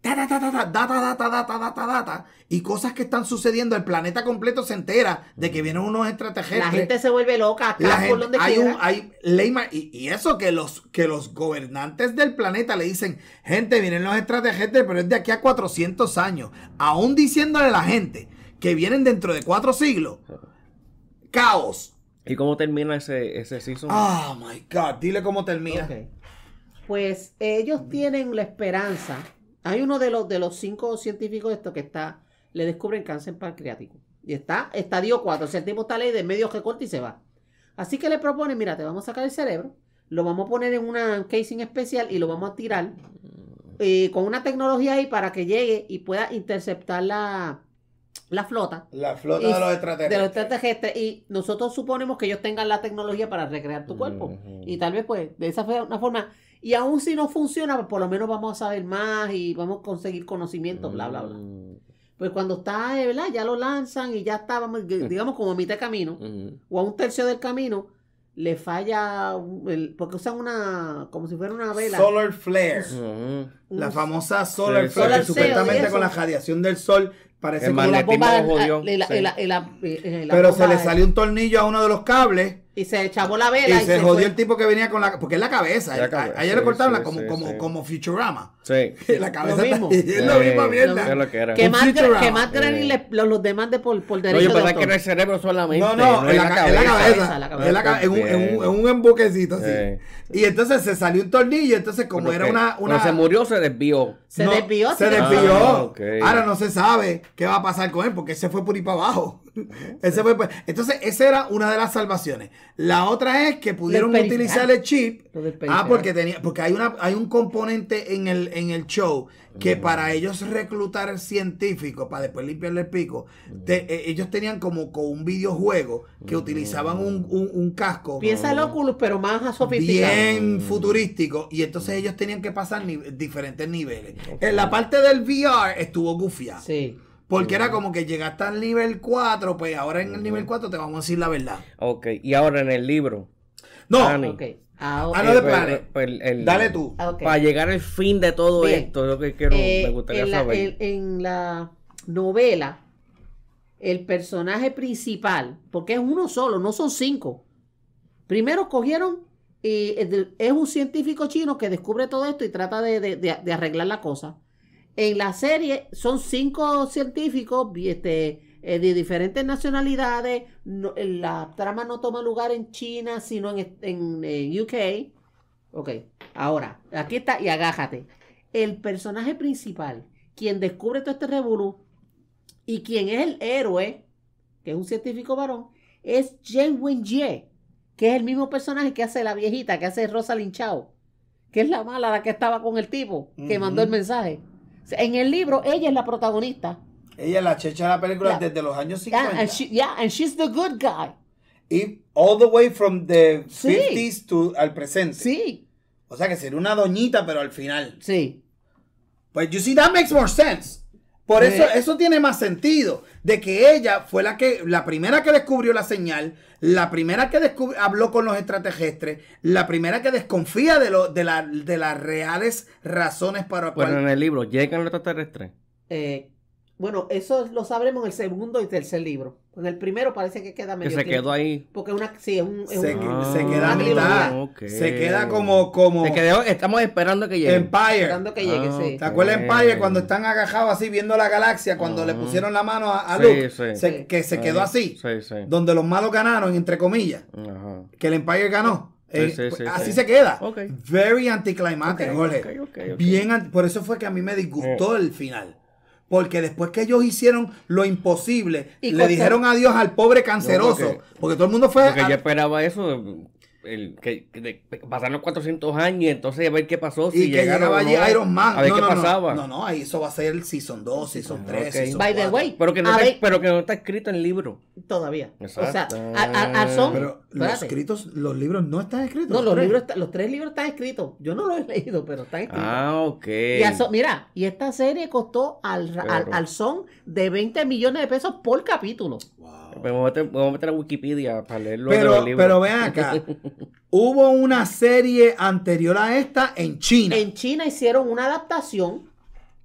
Data, data, data, data, data, y cosas que están sucediendo. El planeta completo se entera de que vienen unos extraterrestres. La gente se vuelve loca. donde hay quiera. hay Leyma, y, y, eso que los, que los gobernantes del planeta le dicen: Gente, vienen los extraterrestres, pero es de aquí a 400 años. Aún diciéndole a la gente que vienen dentro de cuatro siglos caos. ¿Y cómo termina ese, ese Oh my God, dile cómo termina. Pues ellos tienen la esperanza. Hay uno de los, de los cinco científicos esto que está, le descubren cáncer pancreático. Y está estadio 4. O el tipo está ley de medio que corta y se va. Así que le proponen, mira, te vamos a sacar el cerebro, lo vamos a poner en una casing especial y lo vamos a tirar eh, con una tecnología ahí para que llegue y pueda interceptar la, la flota. La flota de los extraterrestres. De los extraterrestres. Y nosotros suponemos que ellos tengan la tecnología para recrear tu cuerpo. Y tal vez, pues, de esa una forma. Y aún si no funciona, pues, por lo menos vamos a saber más y vamos a conseguir conocimiento, bla, bla, bla. Mm. Pues cuando está, eh, ¿verdad? Ya lo lanzan y ya está, pues, digamos, como a mitad de camino, o a un tercio del camino, le falla, porque usan una, como si fuera una vela. Solar flare. La famosa solar flares, flare, supuestamente con la radiación del sol Parece Pero se le salió un tornillo a uno de los cables y se echó la vela. Y, se, jodió el tipo que venía con la. Porque es la cabeza. La Ayer le cortaron como, como, como Futurama. Sí. La cabeza. Lo mismo. es la misma mierda. que, más que más que los, demás de por, por derecho. Oye, pero de que no es cerebro solamente. No, no, no es, la, cabeza. es La cabeza. Es En, un, en, un, en un emboquecito así. Y entonces se salió un tornillo. Entonces, como era una. una... se murió, se desvió. Se desvió. Se desvió. Ah, Ahora no se sabe qué va a pasar con él porque se fue por ahí para abajo. Pues, entonces, esa era una de las salvaciones. La otra es que pudieron utilizar el chip. Ah, porque tenía, porque hay una, hay un componente en el, en el show que para ellos reclutar científicos, para después limpiarle el pico, eh, ellos tenían como con un videojuego que utilizaban un, casco. Piensa el Oculus pero más sofisticado. Bien futurístico. Y entonces ellos tenían que pasar diferentes niveles. En la parte del VR estuvo gufia. Sí. Porque era como que llegaste al nivel 4, pues ahora en el nivel 4 te vamos a decir la verdad. Ok, y ahora en el libro. No, Dale tú. Ah, Para llegar al fin de todo esto, lo que quiero, me eh, gustaría en la, saber. en la novela, el personaje principal, porque es uno solo, no son cinco. Primero cogieron, eh, es un científico chino que descubre todo esto y trata de arreglar la cosa. En la serie son cinco científicos este, eh, de diferentes nacionalidades. Eh, la trama no toma lugar en China, sino en, UK. Ok, ahora, aquí está y agájate. El personaje principal, quien descubre todo este revolú y quien es el héroe, que es un científico varón, es Jen Wenjie, que es el mismo personaje que hace la viejita, que hace Rosalind Chao, que es la mala la que estaba con el tipo, que mandó el mensaje. En el libro, ella es la protagonista. Ella es la checha de la película desde los años 50. Yeah and, she's the good guy. Y all the way from the 50s to al presente. Sí. O sea que sería una doñita, pero al final. Sí. But you see, that makes more sense. Por eso, eso tiene más sentido, de que ella fue la que, la primera que descubrió la señal, la primera que habló con los extraterrestres, la primera que desconfía de, lo, de, la, de las reales razones para... Bueno, en el libro, ¿llegan los extraterrestres? Eh, bueno, eso lo sabremos en el segundo y tercer libro. En el primero parece que queda medio. Que se quedó ahí. Porque una, sí, es un. se, queda mitad. Ah, se queda como. como estamos esperando que llegue. Empire. Ah, ¿Te acuerdas de Empire cuando están agajados así viendo la galaxia? Cuando le ah. pusieron la mano a, Luke. que se quedó así. Donde los malos ganaron, entre comillas. Ajá. Que el Empire ganó. Eh, así se queda. Very anticlimático, Jorge. Bien, por eso fue que a mí me disgustó eh. el final. Porque después que ellos hicieron lo imposible, le dijeron adiós al pobre canceroso. porque, todo el mundo fue. Porque yo esperaba eso el, que, pasaron los 400 años y entonces a ver qué pasó. Si y llegaba Iron Man. A ver no, qué pasaba. No, no, ahí eso va a ser Season 2, Season 3. Okay. By the way. Pero que, no está, pero que no está escrito en el libro. Todavía. O sea, a, Pero los, escritos, los libros no están escritos. No, los, tres. libros, los tres libros están escritos. Yo no los he leído, pero están escritos. Ah, ok. Y mira, y esta serie costó al, al, al son de 20 millones de pesos por capítulo. Wow a meter, a Wikipedia para leerlo. Pero, vean acá. Hubo una serie anterior a esta en China. En China hicieron una adaptación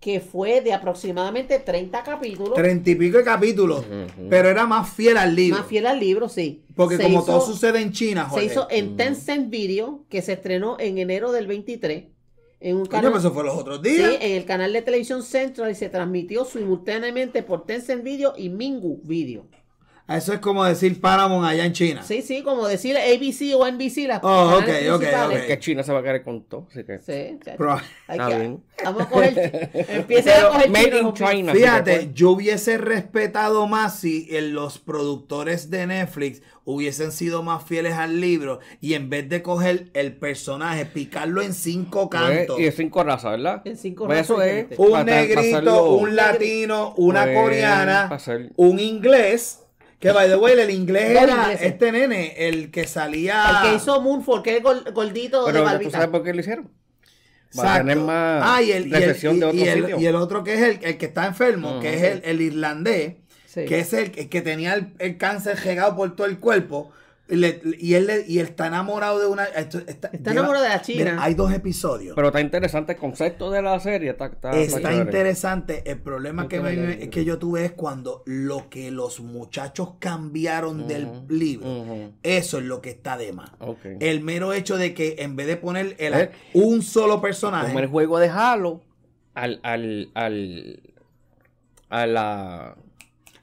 que fue de aproximadamente 30 capítulos. 30 y pico de capítulos. Pero era más fiel al libro. Más fiel al libro, sí. Porque como todo sucede en China, Se hizo en mm. Tencent Video, que se estrenó en enero del 23. En un eso fue los otros días. Sí, en el canal de televisión Central y se transmitió simultáneamente por Tencent Video y Mingu Video. Eso es como decir Paramount allá en China. Sí, sí, como decir ABC o NBC. Las oh, ok, ok, okay. Es que China se va a caer con todo. Así que... Sí, claro. Está bien. Vamos a coger. Empiece a coger Made in China. Fíjate, pues. yo hubiese respetado más si los productores de Netflix hubiesen sido más fieles al libro y en vez de coger el personaje, picarlo en cinco pues, cantos. Y en cinco razas, ¿verdad? En cinco pues razas. Eso es. Un negrito, un latino, una coreana, un inglés que by the way, el inglés era este nene, el que salía. El que hizo Moonfall, que es gordito de Pero tú sabes por qué lo hicieron. Para tener más Ah, y el, y, el, y- de otro el- y el otro que es el, el que está enfermo, que es el, el irlandés, que es el, que tenía el, cáncer llegado por todo el cuerpo y, él está enamorado de una. está, enamorado de la China. hay dos episodios. Pero está interesante el concepto de la serie. Está, interesante. El problema que, que yo tuve es cuando lo que los muchachos cambiaron del libro. Eso es lo que está de más. El mero hecho de que en vez de poner el, eh, un solo personaje. Como el juego de Halo al. al, al a la.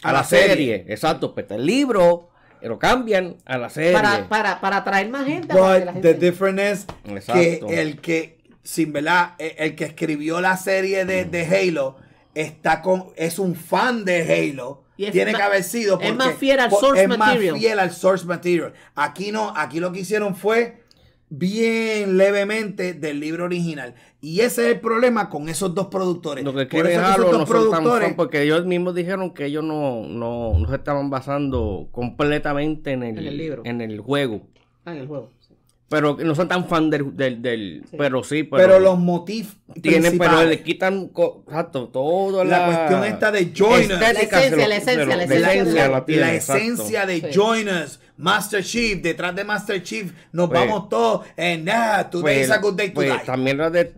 A, la, serie. Exacto. Pues, el libro pero cambian a la serie. Para, para, para atraer más gente. la gente... the difference es que el que, sin verdad, e, el que escribió la serie de, de mm. Halo está con, es un fan de Halo. Y tiene que haber sido porque, es más fiel al source material. Es más fiel al source material. Aquí no, aquí lo que hicieron fue bien levemente del libro original. Y ese es el problema con esos dos productores. Lo que productores... porque ellos mismos dijeron que ellos no, no, no se estaban basando completamente en el, En el juego. en el juego. Ah, pero no son tan fan del, del, pero sí pero, pero los motivos tienen pero le quitan exacto toda la, la cuestión esta de joiners la esencia la esencia la esencia, la, la esencia de joiners Master Chief detrás de Master Chief nos pues- vamos todos en nada ah, today pues, a good day pues, también la de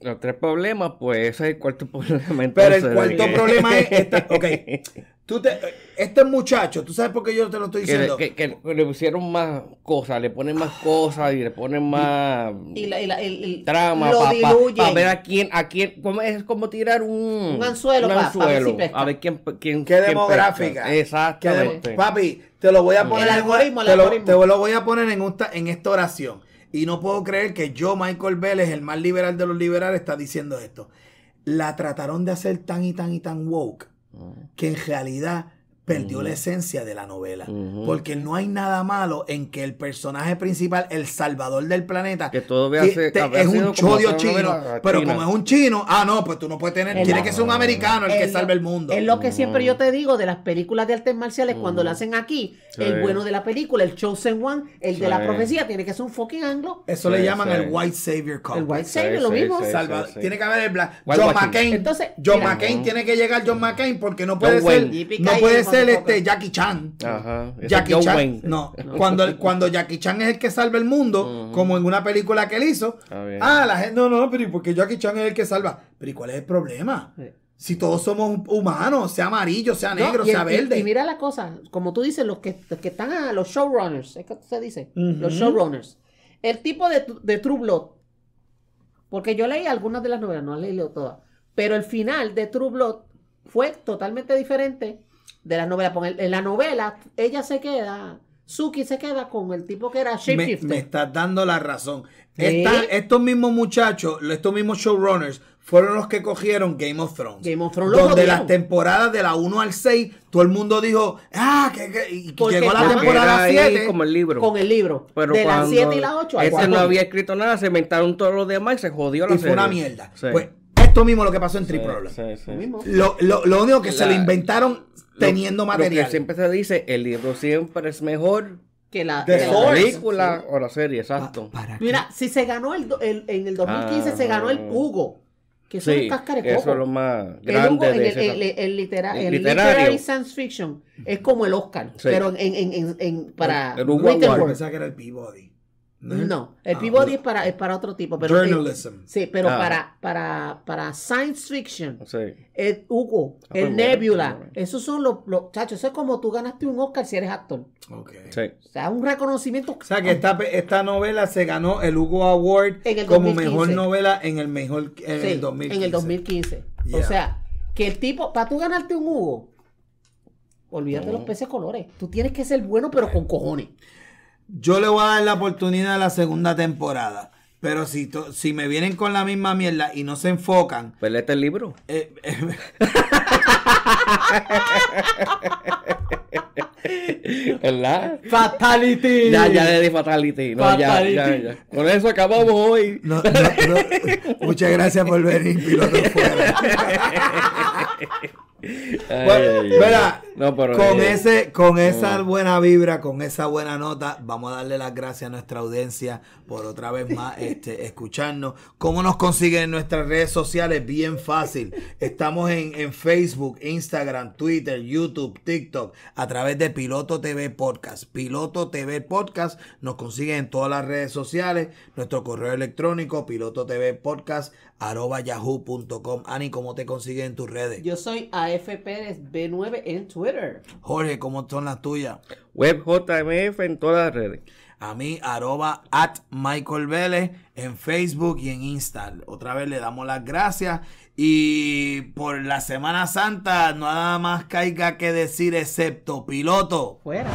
los tres problemas pues ese es el cuarto problema pero el cuarto problema es esta, ok Tú este muchacho, tú sabes por qué yo te lo estoy diciendo. Que, le pusieron más cosas, le ponen más ah. cosas y le ponen más y la, trama para ver a quién, a quién, es como tirar un, un anzuelo, un anzuelo a ver quién, quién qué demográfica. Exacto. papi, te lo voy a poner, algoritmo, Lo, voy a poner en, en esta oración y no puedo creer que yo, Michael Vélez, el más liberal de los liberales, está diciendo esto. La trataron de hacer tan y tan y tan woke que en realidad perdió la esencia de la novela. Porque no hay nada malo en que el personaje principal, el salvador del planeta, que todo es un chodio chino, pero como es un chino, ah, no, pues tú no puedes tener, tiene que ser un ah. americano el, que salve el mundo. Es lo que siempre yo te digo de las películas de artes marciales cuando lo hacen aquí. El bueno de la película, el chosen one, el de la profecía, tiene que ser un fucking anglo. Eso le llaman el white savior complex. El white savior, lo mismo. tiene que haber el black. John McCain. Entonces, John McCain tiene que llegar John McCain porque no puede no puede ser este, Jackie Chan. Ajá. Jackie Chan. No. Cuando, cuando Jackie Chan es el que salva el mundo, como en una película que él hizo. Ah, ah la gente, no, no, pero porque Jackie Chan es el que salva. Pero ¿y cuál es el problema? Si todos somos humanos, sea amarillo, sea negro, sea verde. Y, mira la cosa, como tú dices, los que, están a los showrunners, es que se dice, los showrunners. El tipo de, de True Blood, porque yo leí algunas de las novelas, no las leí todas, pero el final de True Blood fue totalmente diferente de la novela. en la novela ella se queda, Suki se queda con el tipo que era Me, me estás dando la razón. estos mismos muchachos, estos mismos showrunners, fueron los que cogieron Game of Thrones. Game of donde las temporadas de la 1 al 6, todo el mundo dijo, ah, que, y llegó la temporada 7. el libro. Con el libro. de las 7 y las 8. Ese no había escrito nada, se inventaron todos los demás y se jodió la y fue una mierda. Pues, esto mismo lo que pasó en sí, lo, único que se le inventaron teniendo material. Lo siempre se dice, el libro siempre es mejor que la, película o la serie, exacto. Mira, si se ganó el, en el 2015 ah, se ganó el Hugo. Que son sí, Eso es lo más grande el Hugo, de el, el, el, literario. Literary Science Fiction es como el Oscar, pero en, en, en, para. El Hugo Pensaba que era el Peabody. No, el ah, Peabody es, para, para otro tipo. Pero journalism. sí, pero ah. para, para, science fiction, el Hugo, ah, pues el Nebula, pues esos son los, Chacho, eso es como tú ganaste un Oscar si eres actor. Ok. O sea, un reconocimiento. O sea, que esta, novela se ganó el Hugo Award como mejor novela en el mejor en el 2015. En el 2015. O sea, que el tipo, para tú ganarte un Hugo, olvídate de los peces colores. Tú tienes que ser bueno, pero con cojones. Yo le voy a dar la oportunidad a la segunda temporada. Pero si, si me vienen con la misma mierda y no se enfocan. Pues este el libro. Eh, eh, ¿Verdad? Fatality. Ya, ya le di fatality. Con eso acabamos hoy. muchas gracias por venir, piloto fuera. bueno, con, ese, con esa buena vibra, con esa buena nota, vamos a darle las gracias a nuestra audiencia por otra vez más este, escucharnos. ¿Cómo nos consiguen nuestras redes sociales? Bien fácil. Estamos en, en Facebook, Instagram, Twitter, YouTube, TikTok, a través de Piloto TV Podcast. Piloto TV Podcast nos consiguen en todas las redes sociales. Nuestro correo electrónico, piloto TV Podcast arroba yahoo.com. Ani, ¿cómo te consigues en tus redes? Yo soy AFPérez 9 en Twitter. Jorge, ¿cómo son las tuyas? WebJMF en todas las redes. A mí, arroba at Michael Vélez en Facebook y en Insta. Otra vez le damos las gracias. Y por la Semana Santa, nada más caiga que decir excepto piloto. Fuera.